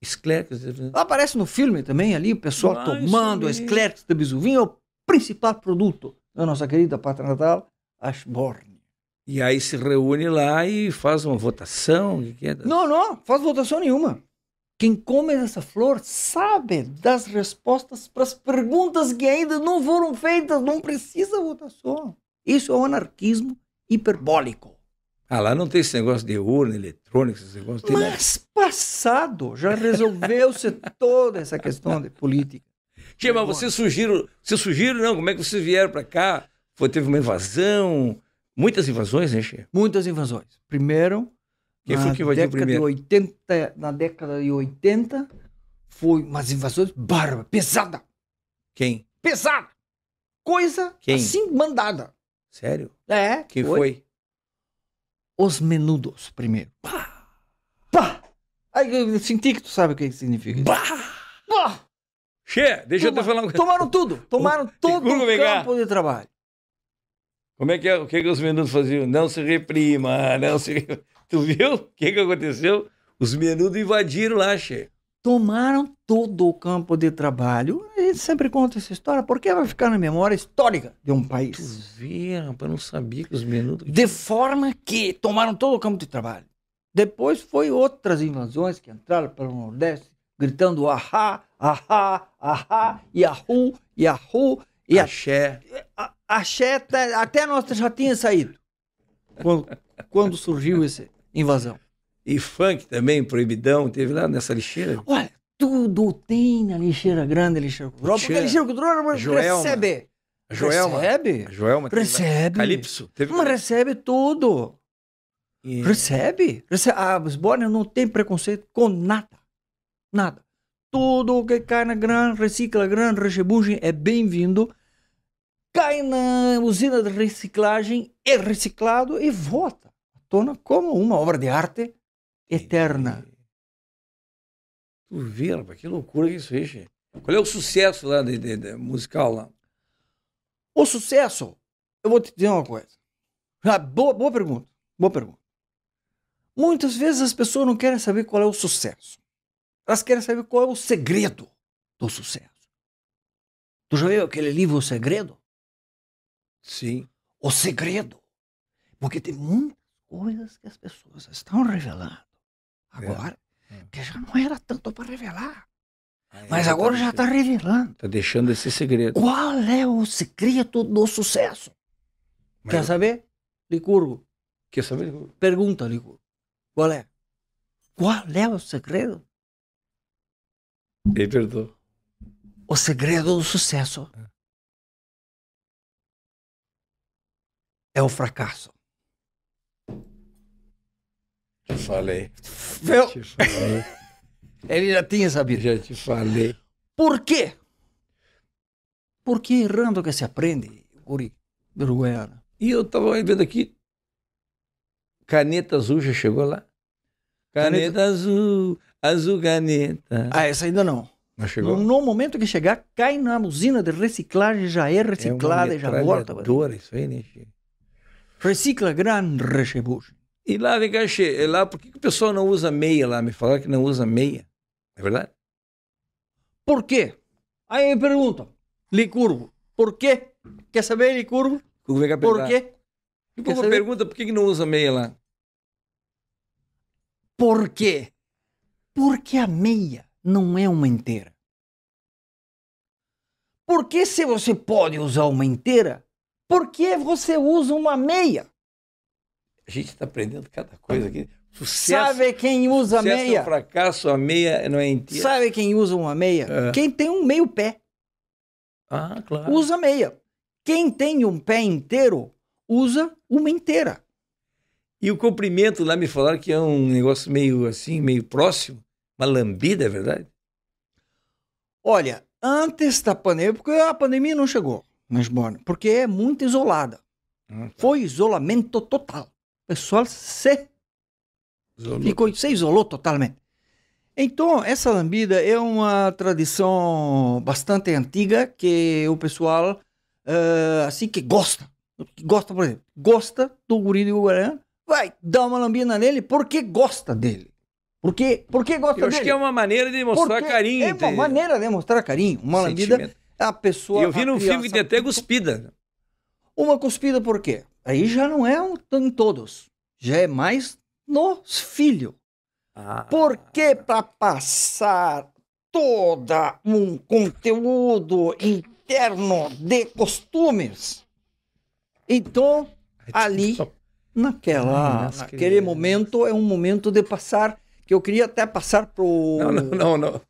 Esclerques de Bisuvim. Aparece no filme também ali, o pessoal ah, tomando a Esclerques de Bisuvim, é o principal produto da nossa querida pátria natal, Ashbourne. E aí se reúne lá e faz uma votação? Que que é? Não, não, faz votação nenhuma. Quem come essa flor sabe das respostas para as perguntas que ainda não foram feitas, não precisa votação. Isso é um anarquismo hiperbólico. Ah, lá não tem esse negócio de urna eletrônica, esse negócio de... Mas passado já resolveu-se toda essa questão de política. Tia, mas vocês surgiram, vocês surgiram não, como é que vocês vieram para cá? Foi, teve uma invasão, muitas invasões, né, Che? Muitas invasões. Primeiro, quem na foi que invadiu década primeiro? De 80, na década de 80, foi umas invasões bárbaras, pesada. Quem? Pesada. Coisa Quem? assim mandada. Sério? É. Quem foi? foi? Os menudos, primeiro. Pá! Pá! Aí eu senti que tu sabe o que significa isso. Pá! Pá! Che, deixa Toma, eu te falar uma coisa. Tomaram tudo. Tomaram todo o campo de trabalho. Como é que é? O que, é que os meninos faziam? Não se reprima, não se reprima. Tu viu o que, que aconteceu? Os menudos invadiram lá, che. Tomaram todo o campo de trabalho. A gente sempre conta essa história, porque vai ficar na memória histórica de um país. Tu vê, rapaz, não sabia que os menudos... De forma que tomaram todo o campo de trabalho. Depois foi outras invasões que entraram pelo Nordeste, gritando ahá, ahá, ahá, yahu, yahu. E axé. A, axé, até nós já tinha saído. Quando, quando surgiu esse invasão. E funk também, proibidão, teve lá nessa lixeira? Olha, tudo tem na lixeira grande, lixeira cultural, porque a lixeira cultural recebe. Joelma. Recebe. A Joelma. Recebe. Calypso. Teve... Mas recebe tudo. E... Recebe. recebe. A ah, Bosnia não tem preconceito com nada. Nada. Tudo que cai na grana, recicla grana, rechebugem, é bem-vindo. Cai na usina de reciclagem, é reciclado e volta tona como uma obra de arte eterna. Tu vê, rapaz, que loucura que isso é, che. Qual é o sucesso lá de, de, de, musical lá? O sucesso, eu vou te dizer uma coisa. Ah, boa, boa pergunta, boa pergunta. Muitas vezes as pessoas não querem saber qual é o sucesso. Elas querem saber qual é o segredo do sucesso. Tu já viu aquele livro O Segredo? Sim. O Segredo. Porque tem muito coisas que as pessoas estão revelando é. agora, é. que já não era tanto para revelar. Ah, mas agora tá já está revelando. Está deixando esse segredo. Qual é o segredo do sucesso? Mas... Quer saber, Licurgo? Quer saber, Licurgo? Pergunta, Licurgo. Qual é? Qual é o segredo? Me perdoa. O segredo do sucesso é, é o fracasso. Te falei. Eu... Te falei. Ele já tinha sabido. Já te falei. Por quê? Porque errando que se aprende, guri, do Uruguaiana. Né? E eu tava vendo aqui, caneta azul já chegou lá? Caneta, caneta azul, azul caneta. Ah, essa ainda não. Mas chegou. No, no, momento que chegar, cai na usina de reciclagem, já é reciclada é e já volta. Isso aí, né, Recicla gran rechebuche. E lá, vem cá, Xê, lá, por que, que o pessoal não usa meia lá? Me falaram que não usa meia. É verdade? Por quê? Aí me perguntam, Licurgo, por quê? Quer saber, Licurgo? Por quê? E o povo pergunta por que, que não usa meia lá. Por quê? Porque a meia não é uma inteira. Porque se você pode usar uma inteira, por que você usa uma meia? A gente está aprendendo cada coisa aqui. Sucesso, Sabe quem usa é meia? fracasso, a meia não é inteira. Sabe quem usa uma meia? É. Quem tem um meio pé. Ah, claro. Usa meia. Quem tem um pé inteiro, usa uma inteira. E o comprimento lá me falaram que é um negócio meio assim, meio próximo. Uma lambida, é verdade? Olha, antes da pandemia, porque a pandemia não chegou, mas bom, porque é muito isolada. Ah, tá. Foi isolamento total pessoal se isolou. Ficou, se isolou totalmente. Então, essa lambida é uma tradição bastante antiga que o pessoal, uh, assim, que gosta. Gosta, por exemplo, gosta do guri de Guarani, vai dar uma lambida nele porque gosta dele. Porque, porque gosta Eu dele. acho que é uma maneira de mostrar porque carinho. É uma maneira de mostrar carinho. Uma lambida, a pessoa... Eu vi num filme que tem até cuspida. Uma cuspida por quê? Aí já não é um, em todos, já é mais nos filhos. Ah. Porque para passar todo um conteúdo interno de costumes, então ali naquela, ah, Nossa, naquele momento é um momento de passar que eu queria até passar pro não não não, não.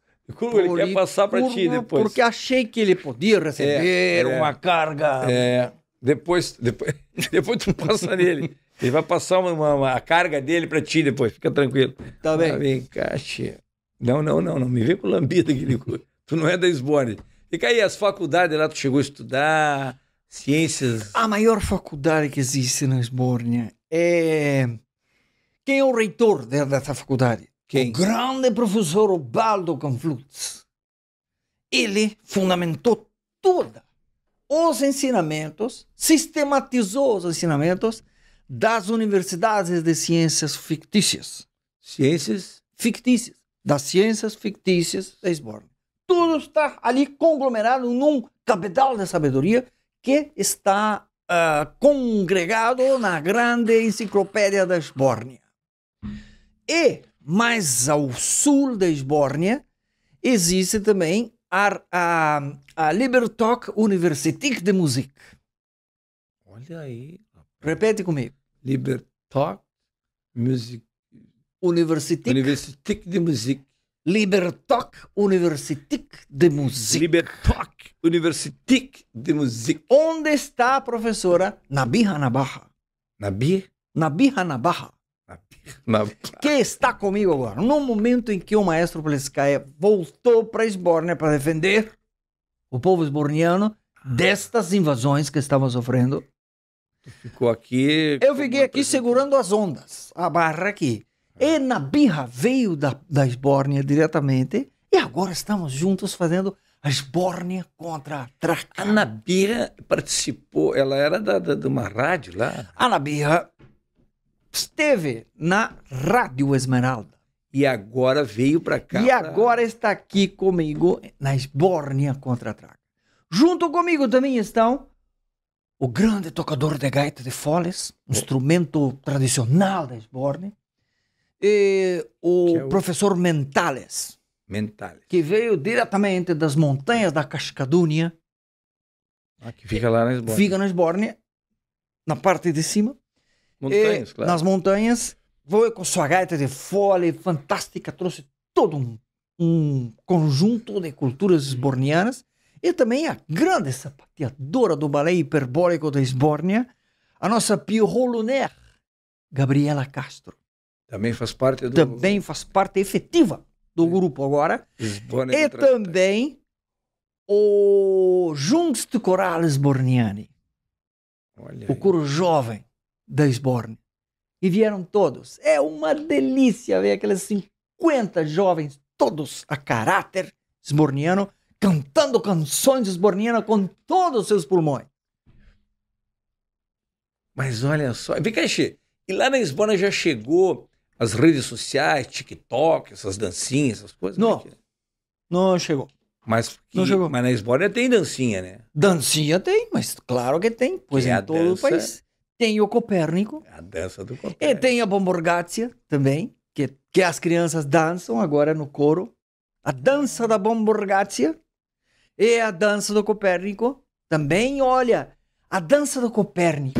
ele quer passar para ti depois porque achei que ele podia receber é, é, uma carga é. Depois, depois, depois tu passa nele. Ele vai passar uma, uma, uma a carga dele para ti depois, fica tranquilo. Tá bem. Ah, vem cá, tia. Não, não, não, não. Me vem com lambida, coisa. tu não é da Esbórnia. Fica aí, as faculdades lá, tu chegou a estudar ciências. A maior faculdade que existe na Esbórnia é. Quem é o reitor dessa faculdade? Quem? O grande professor Obaldo Canflutz. Ele fundamentou toda os ensinamentos, sistematizou os ensinamentos das universidades de ciências fictícias. Ciências fictícias. Das ciências fictícias da Esborne. Tudo está ali conglomerado num capital de sabedoria que está uh, congregado na grande enciclopédia da Esbórnia. E mais ao sul da Esbórnia existe também a, a, ah, a Libertok Universitik de Musik. Olha aí. Repete comigo. Libertok Musik. Universitik Universitik de Musik. Libertok Universitik de Musik. Libertok Universitik de Musik. Onde está a professora Nabiha Hanabaha? Nabi? Nabi Hanabaha. Que está comigo agora. No momento em que o maestro Pleskaya voltou para a Esbórnia para defender o povo esborniano, ah. destas invasões que estava sofrendo. Ficou aqui. Eu fiquei aqui segurando as ondas, a barra aqui. Ah. E na birra veio da, da Esbórnia diretamente. E agora estamos juntos fazendo a Esbórnia contra a Traca. A Nabirra participou, ela era da, da, de uma rádio lá? A Nabirra esteve na Rádio Esmeralda. E agora veio para cá. E agora está aqui comigo na Esbórnia Contra-Traca. Junto comigo também estão o grande tocador de gaita de foles, um é. instrumento tradicional da Esbórnia, e o, é o professor Mentales. Mentales. Que veio diretamente das montanhas da Cascadúnia. Ah, que fica lá na Esbórnia. Fica na Esbórnia, na parte de cima. Montanhas, e, claro. Nas montanhas. Vou com sua gaita de fole fantástica, trouxe todo um, um conjunto de culturas uhum. esbornianas e também a grande sapateadora do balé hiperbólico da Esbórnia, a nossa Pio Lunaire, Gabriela Castro. Também faz parte do... Também faz parte efetiva do uhum. grupo agora. e também o Jungst de Coral Esborniani, o coro jovem da Esbórnia. E vieram todos. É uma delícia ver aqueles 50 jovens, todos a caráter esborniano, cantando canções esbornianas com todos os seus pulmões. Mas olha só, vem cá, Xê. E lá na Esbona já chegou as redes sociais, TikTok, essas dancinhas, essas coisas? É não, é não chegou. Mas, que, não chegou. mas na Esbona tem dancinha, né? Dancinha tem, mas claro que tem, pois que é em todo dança... o país. Tem o Copérnico. É a dança do Copérnico. E tem a Bomborgátia também, que, que as crianças dançam agora no coro. A dança da Bomborgátia e a dança do Copérnico. Também, olha, a dança do Copérnico.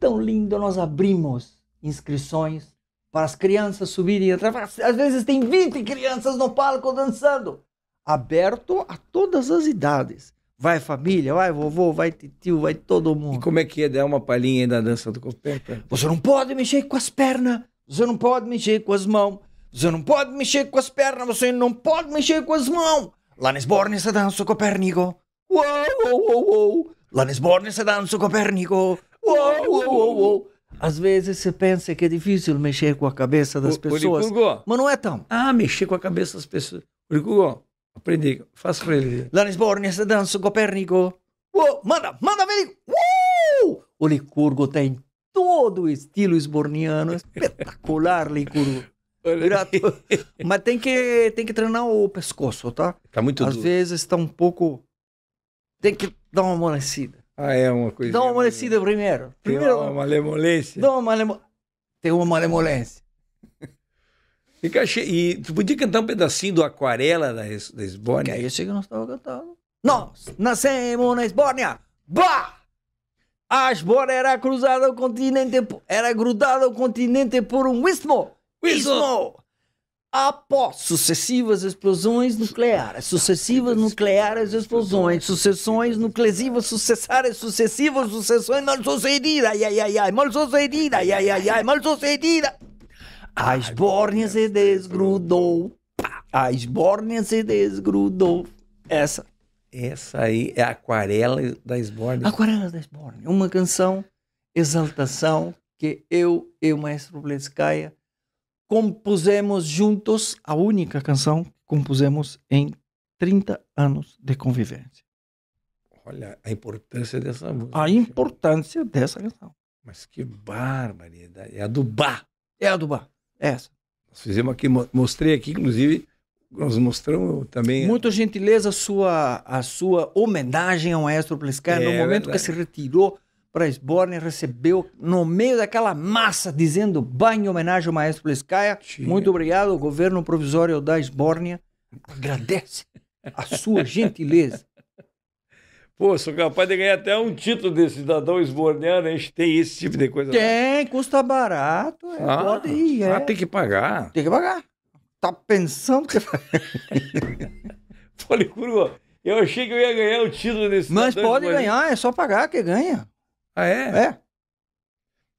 Tão lindo, nós abrimos inscrições para as crianças subirem. e Às vezes tem 20 crianças no palco dançando. Aberto a todas as idades. Vai família, vai vovô, vai tio, vai todo mundo. E como é que é dar uma palhinha aí na dança do copeta? Você não pode mexer com as pernas, você não pode mexer com as mãos, você não pode mexer com as pernas, você não pode mexer com as mãos. Lá na Esborne se dança Copérnico. Uou, uou, uou, uou. Lá na Esborne se dança Copérnico. Uou, uou, uou, uou. Às vezes você pensa que é difícil mexer com a cabeça das o, pessoas. Mas não é tão. Ah, mexer com a cabeça das pessoas. Oricugô, Aprendi, faço pra ele. Lanes Bornes, danço Copérnico. Uou, manda, manda, vem! Uou! O Licurgo tem todo o estilo esborniano, espetacular, Licurgo. Mas tem que, tem que treinar o pescoço, tá? Tá muito Às duro. vezes tá um pouco. Tem que dar uma amolecida. Ah, é uma coisa. Dá uma amolecida primeiro. primeiro. uma malemolência. Dá uma malemolência. Tem uma malemolência. E tu podia cantar um pedacinho do Aquarela da, da Esbórnia? Que é isso que nós estamos cantando. Nós nascemos na Esbórnia! Bah! A Esbórnia era cruzada ao continente... Era grudada ao continente por um istmo! Istmo! Após sucessivas explosões nucleares, sucessivas nucleares explosões, sucessões nucleares, sucessares, sucessivas sucessões mal sucedidas, ai, ai, ai, mal sucedidas, ai, ai, ai, ai, mal sucedidas. As esbórnia se desgrudou. As esbórnia se desgrudou. Essa. Essa aí é a Aquarela das esbórnia. Aquarela das esbórnia. Uma canção, exaltação, que eu e o maestro Blescaia compusemos juntos a única canção que compusemos em 30 anos de convivência. Olha a importância dessa música. A importância dessa canção. Mas que barbaridade. É a do Bar. É a do Bar. Essa. Nós fizemos aqui, mostrei aqui, inclusive, nós mostramos também. muita gentileza a sua, a sua homenagem ao Maestro Plescano, é, no é momento é que se retirou para Esborne, recebeu no meio daquela massa dizendo banho homenagem ao Maestro Plescaia. Muito obrigado, o governo provisório da Esbórnia agradece a sua gentileza. Pô, sou capaz de ganhar até um título de cidadão esborneano, a gente tem esse tipo de coisa. Né? Tem, custa barato, é, ah, pode ir. Ah, é. Ah, tem que pagar. Tem que pagar. Tá pensando que... Falei, curva, eu achei que eu ia ganhar o título desse Mas pode ganhar, é só pagar que ganha. Ah, é? É.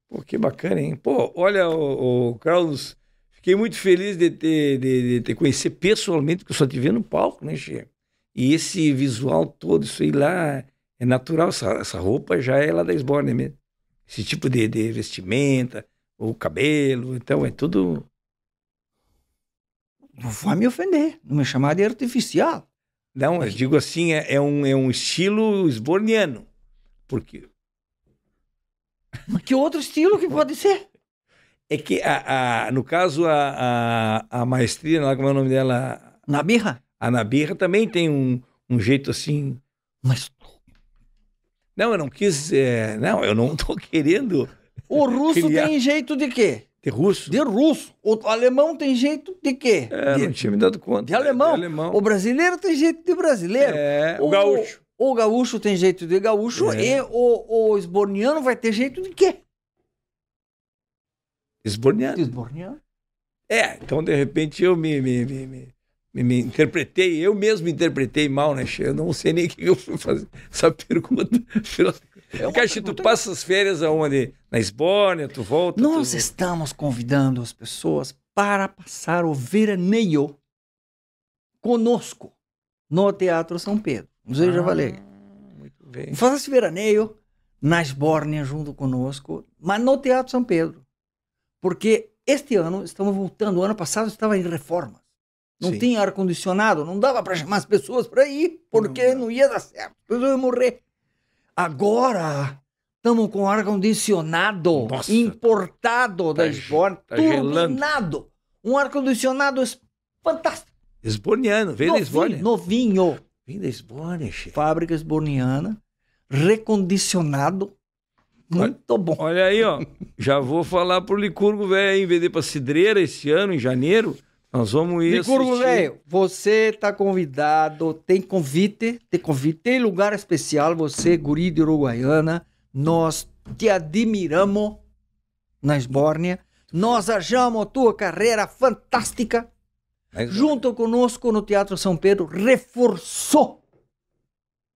Pô, que bacana, hein? Pô, olha, o, o Carlos, fiquei muito feliz de te, de, de, de conhecer pessoalmente, que eu só te vi no palco, né, Chico? E esse visual todo, isso aí lá é natural. Essa, essa roupa já é lá da Esbórnia mesmo. Esse tipo de, de vestimenta, ou cabelo, então é tudo. não Vai me ofender, não me chamar de artificial. Não, eu digo assim, é, é um, é um estilo esborniano. Porque. Mas que outro estilo que pode ser? É que, a, a no caso, a, a, a maestria, lá, como é o nome dela? Nabirra? A Nabirra também tem um, um jeito assim, mas. Não, eu não quis. É... Não, eu não tô querendo. O russo criar... tem jeito de quê? De russo? De russo. O alemão tem jeito de quê? É, de... não tinha me dado conta. De alemão. de alemão. O brasileiro tem jeito de brasileiro. É, o, o gaúcho. O gaúcho tem jeito de gaúcho é. e o, o esborniano vai ter jeito de quê? Esborniano. Esborniano. É, então de repente eu me, me, me, me me interpretei, eu mesmo interpretei mal, né, Eu não sei nem o que eu fui fazer essa pergunta. É Caixa, tu passa as férias aonde? Na Esbórnia, tu volta? Nós tu... estamos convidando as pessoas para passar o veraneio conosco no Teatro São Pedro, Museu ah, já Javaleia. Muito bem. Faça esse veraneio na Esbórnia junto conosco, mas no Teatro São Pedro. Porque este ano estamos voltando, o ano passado estava em reforma não Sim. tinha ar-condicionado, não dava para chamar as pessoas para ir, porque não, não, ia dar certo, as pessoas iam morrer. Agora, estamos com ar-condicionado importado tá da Esbórnia, tá turbinado. Um ar-condicionado fantástico. Esborniano, vem da Esbórnia. Novinho. Vem da Esbórnia, chefe. Fábrica esborniana, recondicionado, muito bom. Olha aí, ó. Já vou falar pro Licurgo, velho, em vender pra Cidreira esse ano, em janeiro. Nós vamos ir. Licurgo, velho, você tá convidado, tem convite, tem convite, tem lugar especial, você, guri de Uruguaiana, nós te admiramos na Esbórnia, nós achamos tua carreira fantástica. Junto conosco no Teatro São Pedro, reforçou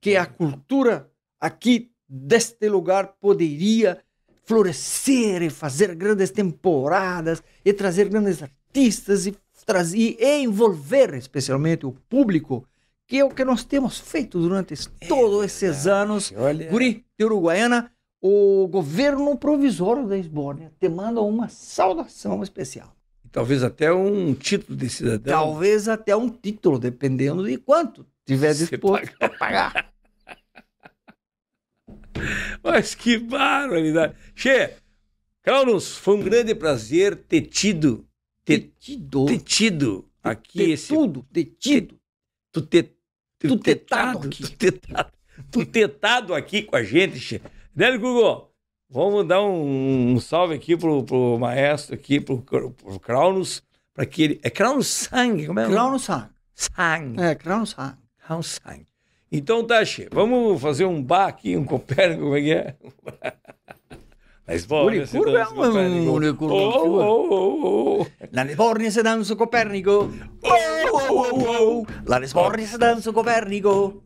que a cultura aqui deste lugar poderia florescer e fazer grandes temporadas e trazer grandes artistas e trazer e envolver especialmente o público, que é o que nós temos feito durante é, todos esses é, anos. Olha... Guri de Uruguaiana, o governo provisório da Esbórnia te manda uma saudação especial. Talvez até um título de cidadão. Talvez até um título, dependendo de quanto tiver disposto para pagar. Mas que barbaridade. Che, Carlos, foi um grande prazer ter tido ter, tido, ter tido aqui ter esse... Tudo, ter tido. Tu ter... Tu tetado, tu tetado, tu tetado aqui com a gente, né, Google? Vamos dar um, um, salve aqui pro, pro maestro aqui, pro, pro Cronos, para que ele... É Cronos sangue como é? Cronos sangue sangue É, Cronos sangue Cronos sangue Então tá, che, vamos fazer um bar aqui, um Copérnico, como é que é? Lisbornia si danza con Copernico. Unicurva, oh oh oh, oh, oh, oh, La Lisbornia si danza con Copernico. La Lisbornia si danza con Copernico.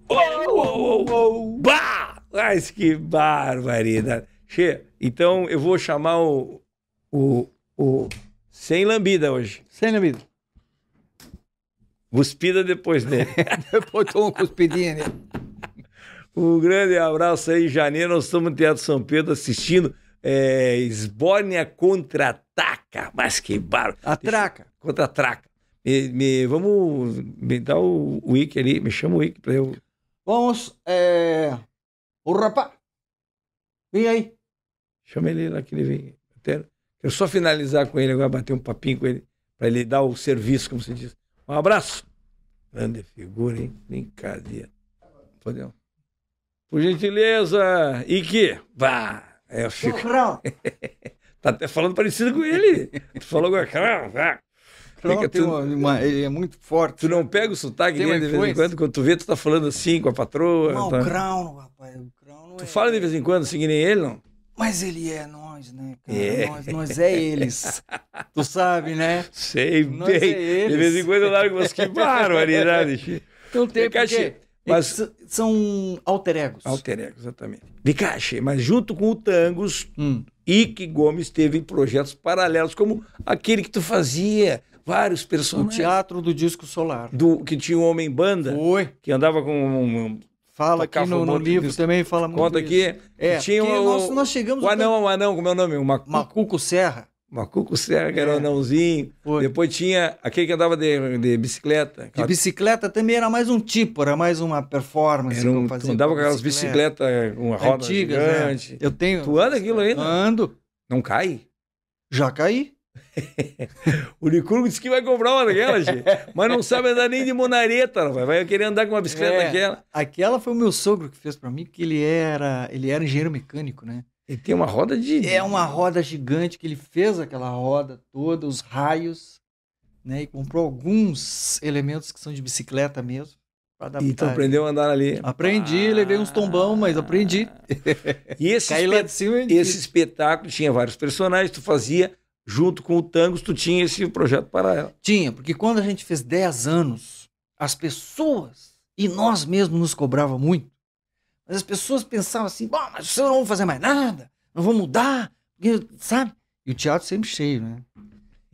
Bah! Mas que barbaridade. Che, então eu vou chamar o, o, o sem lambida hoje. Sem lambida. Cuspida depois dele. depois toma uma cuspidinha nele. Um grande abraço aí, janeiro. Nós estamos no Teatro São Pedro assistindo é, Esbórnia contra-ataca. Mas que barulho. Atraca. Contra-atraca. Me, me, vamos me dar o, o ali, me chama o Wiki pra eu. Vamos, é. O rapaz. Vem aí. Chama ele lá que ele vem. Quero só finalizar com ele agora, bater um papinho com ele, pra ele dar o serviço, como se diz. Um abraço. Grande figura, hein? Brincadeira. Por gentileza, Ike, vá. É, o fico. tá até falando parecido com ele. Tu falou Crau, velho. Não, tu, uma, ele é muito forte. Tu não pega o sotaque dele de vez em quando, quando tu vê, tu tá falando assim com a patroa. Não, tá... o Crown, rapaz, o Crown Tu é... fala de vez em quando, assim que nem ele, não? Mas ele é nós, né, cara? É. Nós, nós é eles. tu sabe, né? Sei nós bem. É de vez em quando eu largo umas que barbaridade. Então tem é porque... É mas, é são alter egos. Alter egos, exatamente. De mas junto com o Tangos, hum. Ike Gomes teve projetos paralelos, como aquele que tu fazia, vários personagens. O teatro do disco solar. Do, que tinha um homem banda. Foi. Que andava com um, um Fala aqui no, no livro também, fala muito Conta isso. aqui. É, tinha o, nós, nós chegamos... O anão, o anão, como é o nome? Macuco Serra. Macuco Serra, que é. era o anãozinho. Foi. Depois tinha aquele que andava de, de bicicleta. De bicicleta também era mais um tipo, era mais uma performance. Era um, fazia andava com aquelas bicicletas bicicleta, com roda Antigas, né? gigante. Eu tenho... Tu anda aquilo ainda? Né? Ando. Não cai? Já caí. o Licurgo disse que vai comprar uma daquela, gente. Mas não sabe andar nem de monareta, vai. vai querer andar com uma bicicleta é, daquela. Aquela foi o meu sogro que fez para mim, porque ele era, ele era engenheiro mecânico, né? Ele tem uma roda de. É uma roda gigante que ele fez aquela roda toda, os raios, né? E comprou alguns elementos que são de bicicleta mesmo. Então aprendeu a andar ali. Aprendi, ah. levei uns tombão, mas aprendi. E esse, Caí lá de cima, esse espetáculo tinha vários personagens, tu fazia junto com o Tangos, tu tinha esse projeto para ela. Tinha, porque quando a gente fez 10 anos, as pessoas e nós mesmos nos cobrava muito. Mas as pessoas pensavam assim, bom, mas vocês não vão fazer mais nada, não vão mudar, sabe? E o teatro sempre cheio, né?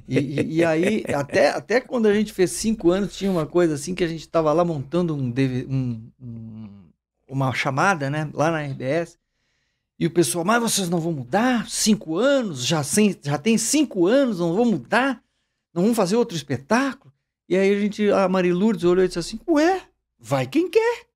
E, e, e, aí, até, até quando a gente fez cinco anos, tinha uma coisa assim que a gente estava lá montando um, um, um, uma chamada, né? Lá na RBS. E o pessoal, mas vocês não vão mudar? Cinco anos? Já, sem, já tem cinco anos, não vão mudar? Não vão fazer outro espetáculo? E aí a gente, a Mari Lourdes olhou e disse assim, ué, vai quem quer.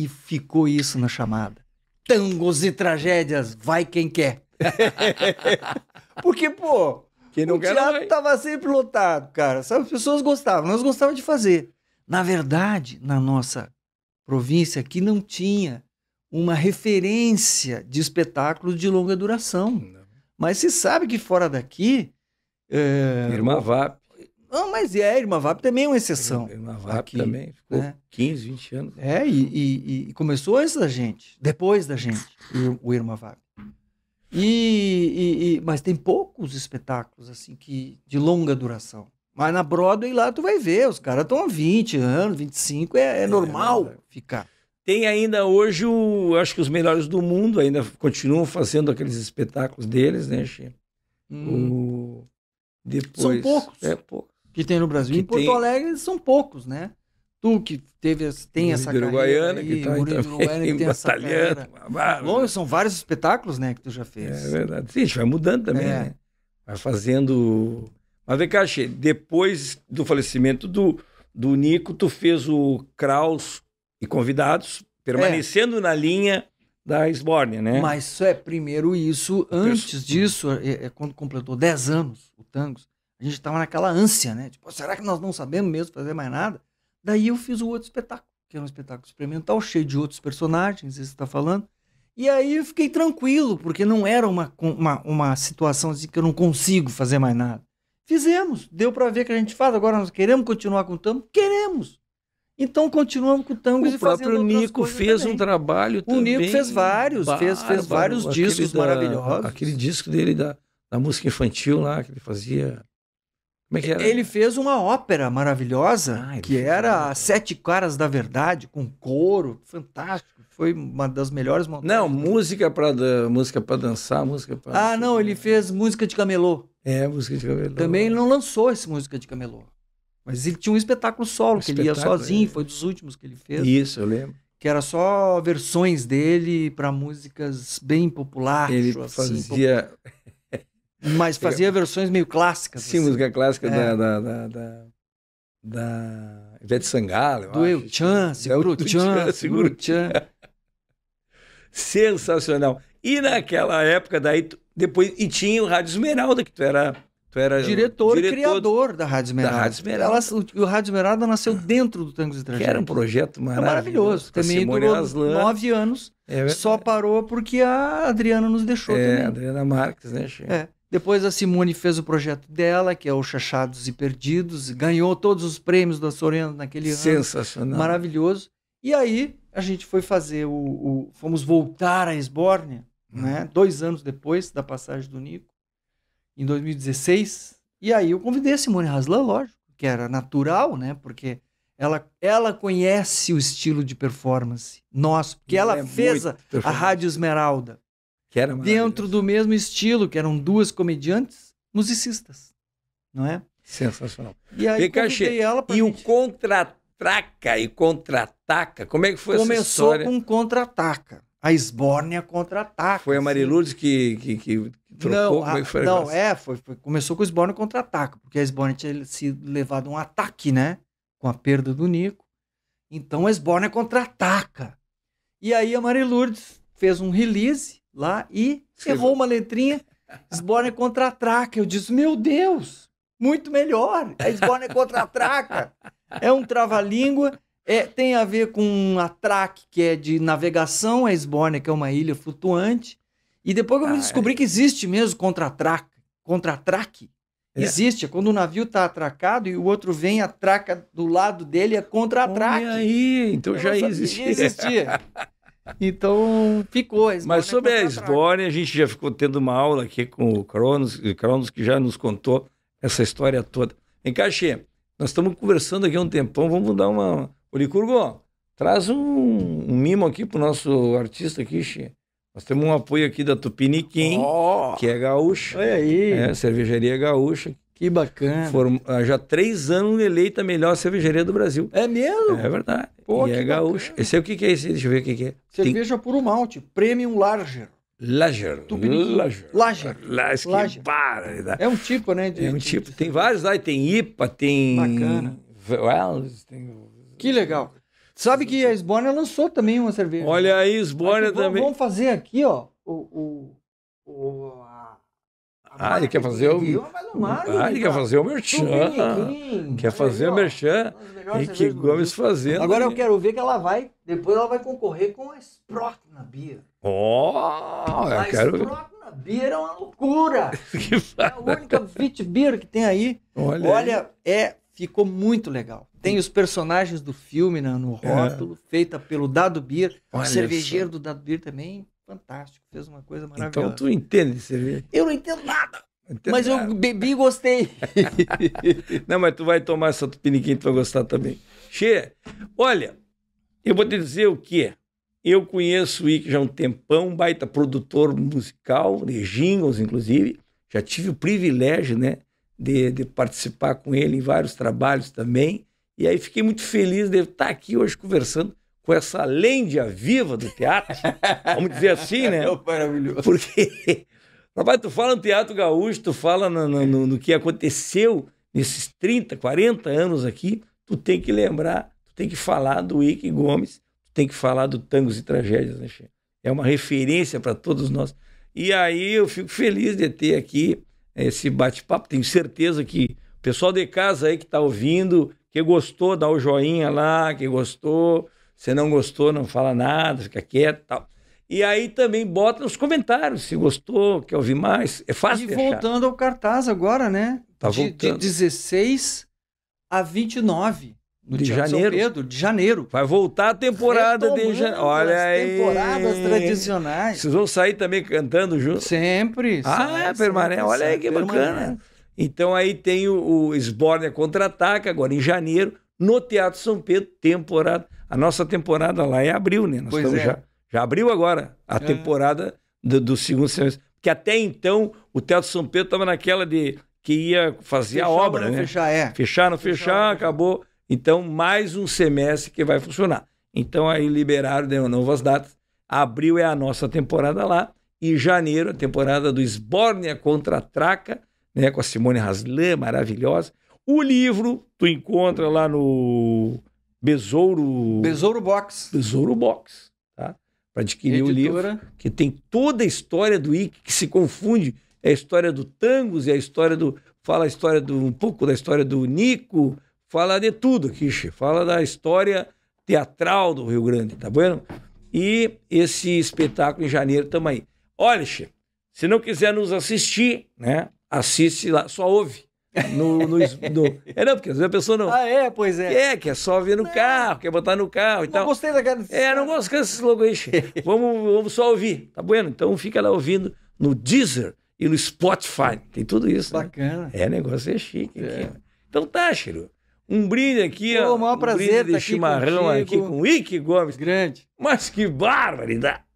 E ficou isso na chamada. Tangos e tragédias, vai quem quer. Porque, pô, quem não o quer, teatro não tava sempre lotado, cara. Sabe, as pessoas gostavam, nós gostávamos de fazer. Na verdade, na nossa província aqui não tinha uma referência de espetáculos de longa duração. Não. Mas se sabe que fora daqui. É... Irmã VAP. Ah, mas é, a Vap também é uma exceção. A Vap aqui, também ficou né? 15, 20 anos. É, e, e, e, começou antes da gente, depois da gente, o Irma E, e, mas tem poucos espetáculos assim que de longa duração. Mas na Broadway lá tu vai ver, os caras estão há 20 anos, 25, é, é, é normal é, ficar. Tem ainda hoje, o, acho que os melhores do mundo ainda continuam fazendo aqueles espetáculos deles, né, Chico? Hum. O... Depois, São poucos. É pouco que tem no Brasil. Que em Porto tem... Alegre são poucos, né? Tu que teve, tem essa carreira Uruguaiana, que tá Murilo Uruguaiana, tem batalhando, Bom, são vários espetáculos, né, que tu já fez. É verdade. Sim, vai mudando também, é. né? Vai fazendo... Mas vem cá, Che, depois do falecimento do, do Nico, tu fez o Kraus e Convidados, permanecendo é. na linha da Esbórnia, né? Mas é primeiro isso, antes disso, é, é, quando completou 10 anos o Tangos, a gente estava naquela ânsia, né? Tipo, será que nós não sabemos mesmo fazer mais nada? Daí eu fiz o outro espetáculo, que era é um espetáculo experimental, cheio de outros personagens, você está falando. E aí eu fiquei tranquilo, porque não era uma, uma, uma situação assim que eu não consigo fazer mais nada. Fizemos, deu para ver que a gente faz. Agora nós queremos continuar com o tango? Queremos! Então continuamos com tangos o e fazendo O próprio Nico fez também. um trabalho também. O Nico fez vários, bárbaro, fez, fez vários discos da, maravilhosos. Aquele disco dele da, da música infantil lá, que ele fazia como é que era? Ele fez uma ópera maravilhosa, ah, que era Sete Caras da Verdade, com coro, fantástico. Foi uma das melhores montagens. Não, música para música para dançar, música para Ah, não, ele fez música de camelô. É, música de camelô. Também ele não lançou essa música de camelô. Mas ele tinha um espetáculo solo, um que espetáculo, ele ia sozinho, é. foi dos últimos que ele fez. Isso, eu lembro. Que era só versões dele para músicas bem populares. Ele assim, fazia. Mas fazia versões meio clássicas. Sim, assim. música clássica é. da, da, da, da Ivete Sangalo. Do Eu Chan, Seguro Chan, Seguro Chan. Sensacional. E naquela época, daí, depois, e tinha o Rádio Esmeralda, que tu era. Tu era diretor, diretor e criador da Rádio Esmeralda. Da Rádio Esmeralda. Ela, o Rádio Esmeralda nasceu dentro do Tangos e Tragédia. Que era um projeto maravilhoso. É maravilhoso. Também durou Aslan. nove anos. É, é, só parou porque a Adriana nos deixou é, também. A Adriana Marques, né, Chico? É. Depois a Simone fez o projeto dela, que é o Chachados e Perdidos, e ganhou todos os prêmios da Sorena naquele Sensacional. ano. Sensacional. Maravilhoso. E aí a gente foi fazer o. o fomos voltar a Esbórnia, hum. né? Dois anos depois da passagem do Nico, em 2016. E aí eu convidei a Simone Haslan, lógico, que era natural, né? Porque ela, ela conhece o estilo de performance nosso, porque ela é fez a, a Rádio Esmeralda. Que era dentro do mesmo estilo, que eram duas comediantes musicistas, não é? Sensacional. E aí eu convidei ela pra E gente... o contra ataca e contra-ataca, como é que foi Começou essa história? Começou com contra-ataca. A Esbórnia contra-ataca. Foi a Mariludes assim. que, que, que, trocou? Não, é a, é não é, foi, foi, começou com a Esbórnia contra-ataca, porque a Esbórnia tinha sido levado um ataque, né? Com a perda do Nico. Então a Esbórnia contra-ataca. E aí a Mariludes fez um release lá e errou uma letrinha. Sborne contra traca Eu disse, meu Deus, muito melhor. É a Sborne contra traca É um trava-língua. É, tem a ver com um atraque que é de navegação, a Esbórnia, que é uma ilha flutuante. E depois eu me ah, é. descobri que existe mesmo contra-atraque. Contra-atraque. É. Existe, é quando o um navio está atracado e o outro vem, atraca do lado dele, é contra-atraque. aí, então já existia. Existia. Então ficou. A Mas sobre a Esbórnia, a gente já ficou tendo uma aula aqui com o Cronos, Cronos que já nos contou essa história toda. Vem cá, Xê, nós estamos conversando aqui há um tempão, vamos dar uma. Ô Licurgo, traz um, um mimo aqui pro nosso artista aqui, Xê. Nós temos um apoio aqui da Tupiniquim, oh, que é gaúcha. Olha aí. É, cervejaria gaúcha, que bacana. Foram ah, já três anos eleita a melhor cervejaria do Brasil. É mesmo? É verdade. Pô, e é gaúcho. Esse é o que, que é esse? Deixa eu ver o que, que é. Cerveja Tem... puro malte, Premium Larger. Lager. Larger. Lager. Lager. Lager. Para. É um tipo, né? De, é um tipo. De... Tem vários lá. Tem IPA, tem... Bacana. Wells, tem... Que legal. Sabe que a Esbórnia lançou também uma cerveja. Olha, aí, Esbórnia também. Vamos fazer aqui, ó, o, o, o ah, ele quer fazer o. ah, ele quer fazer o Merchan. quer fazer o Merchan. E que Gomes fazendo. Agora eu quero ver que ela vai. Depois ela vai concorrer com a Sprott na Bia. Oh, eu quero. A na Bia é uma loucura. é a única Vit Beer que tem aí. Olha, é ficou muito legal. Tem os personagens do filme né, no é. rótulo, é. feita pelo Dado Beer, Olha cervejeiro isso. do Dado Beer também fantástico, fez uma coisa então maravilhosa. Então tu entende cerveja? Eu não entendo nada. entendo mas nada. eu bebi e gostei. não, mas tu vai tomar essa tupiniquim, tu vai gostar também. Che, olha, eu vou te dizer o que Eu conheço o Ike já há um tempão, baita produtor musical, de jingles, inclusive. Já tive o privilégio, né, de, de participar com ele em vários trabalhos também. E aí fiquei muito feliz de estar aqui hoje conversando com essa lenda viva do teatro, vamos dizer assim, né? É maravilhoso. Porque, rapaz, tu fala no teatro gaúcho, tu fala no, no, no que aconteceu nesses 30, 40 anos aqui, tu tem que lembrar, tu tem que falar do Ike Gomes, tu tem que falar do Tangos e Tragédias, né, É uma referência para todos nós. E aí eu fico feliz de ter aqui esse bate-papo. Tenho certeza que o pessoal de casa aí que está ouvindo, que gostou, dá o joinha lá, que gostou, você não gostou, não fala nada, fica quieto e tal. E aí também bota nos comentários se gostou, quer ouvir mais. É fácil E voltando ao cartaz agora, né? Tá de, voltando. de 16 a 29 de Teatro janeiro. São Pedro, de janeiro. Vai voltar a temporada Retomando de janeiro. Olha as aí. temporadas tradicionais. Vocês vão sair também cantando junto? Sempre. Ah, é, permanente. Olha aí que bacana. Então aí tem o, o Esbórnia Contra-Ataca, agora em janeiro, no Teatro São Pedro, temporada a nossa temporada lá é abril, né? Nós pois estamos é. já, já abriu agora a é. temporada do, do, segundo semestre. Porque até então o Teatro São Pedro estava naquela de que ia fazer fechar, a obra, não né? Fechar, é. Fechar, não fechar, fechar, acabou. Então, mais um semestre que vai funcionar. Então, aí liberaram, deu né, novas datas. Abril é a nossa temporada lá. E janeiro, a temporada do Esbórnia contra a Traca, né? Com a Simone Haslan, maravilhosa. O livro tu encontra lá no Besouro. Besouro Box. Besouro Box. Tá? Para adquirir Editora. o livro. Que tem toda a história do Ike que se confunde. É a história do Tangos e é a história do. Fala a história do. um pouco da história do Nico. Fala de tudo, Kishi. Fala da história teatral do Rio Grande, tá bom? E esse espetáculo em janeiro também. Olha, Xê, se não quiser nos assistir, né? Assiste lá, só ouve. No, no, no... É, não, porque às vezes a pessoa não. Ah, é, pois é. É, que é só vir no carro, quer botar no carro e não tal. Não gostei daquela. É, não gosto desses logos vamos, vamos só ouvir, tá bueno? Então fica lá ouvindo no Deezer e no Spotify. Tem tudo isso. Né? Bacana. Né? É, negócio é chique. É. Aqui. Né? Então tá, Chiru. Um brinde aqui, Pô, ó. O maior um prazer brinde de tá chimarrão aqui, aqui com o Ike Gomes. Grande. Mas que barbaridade!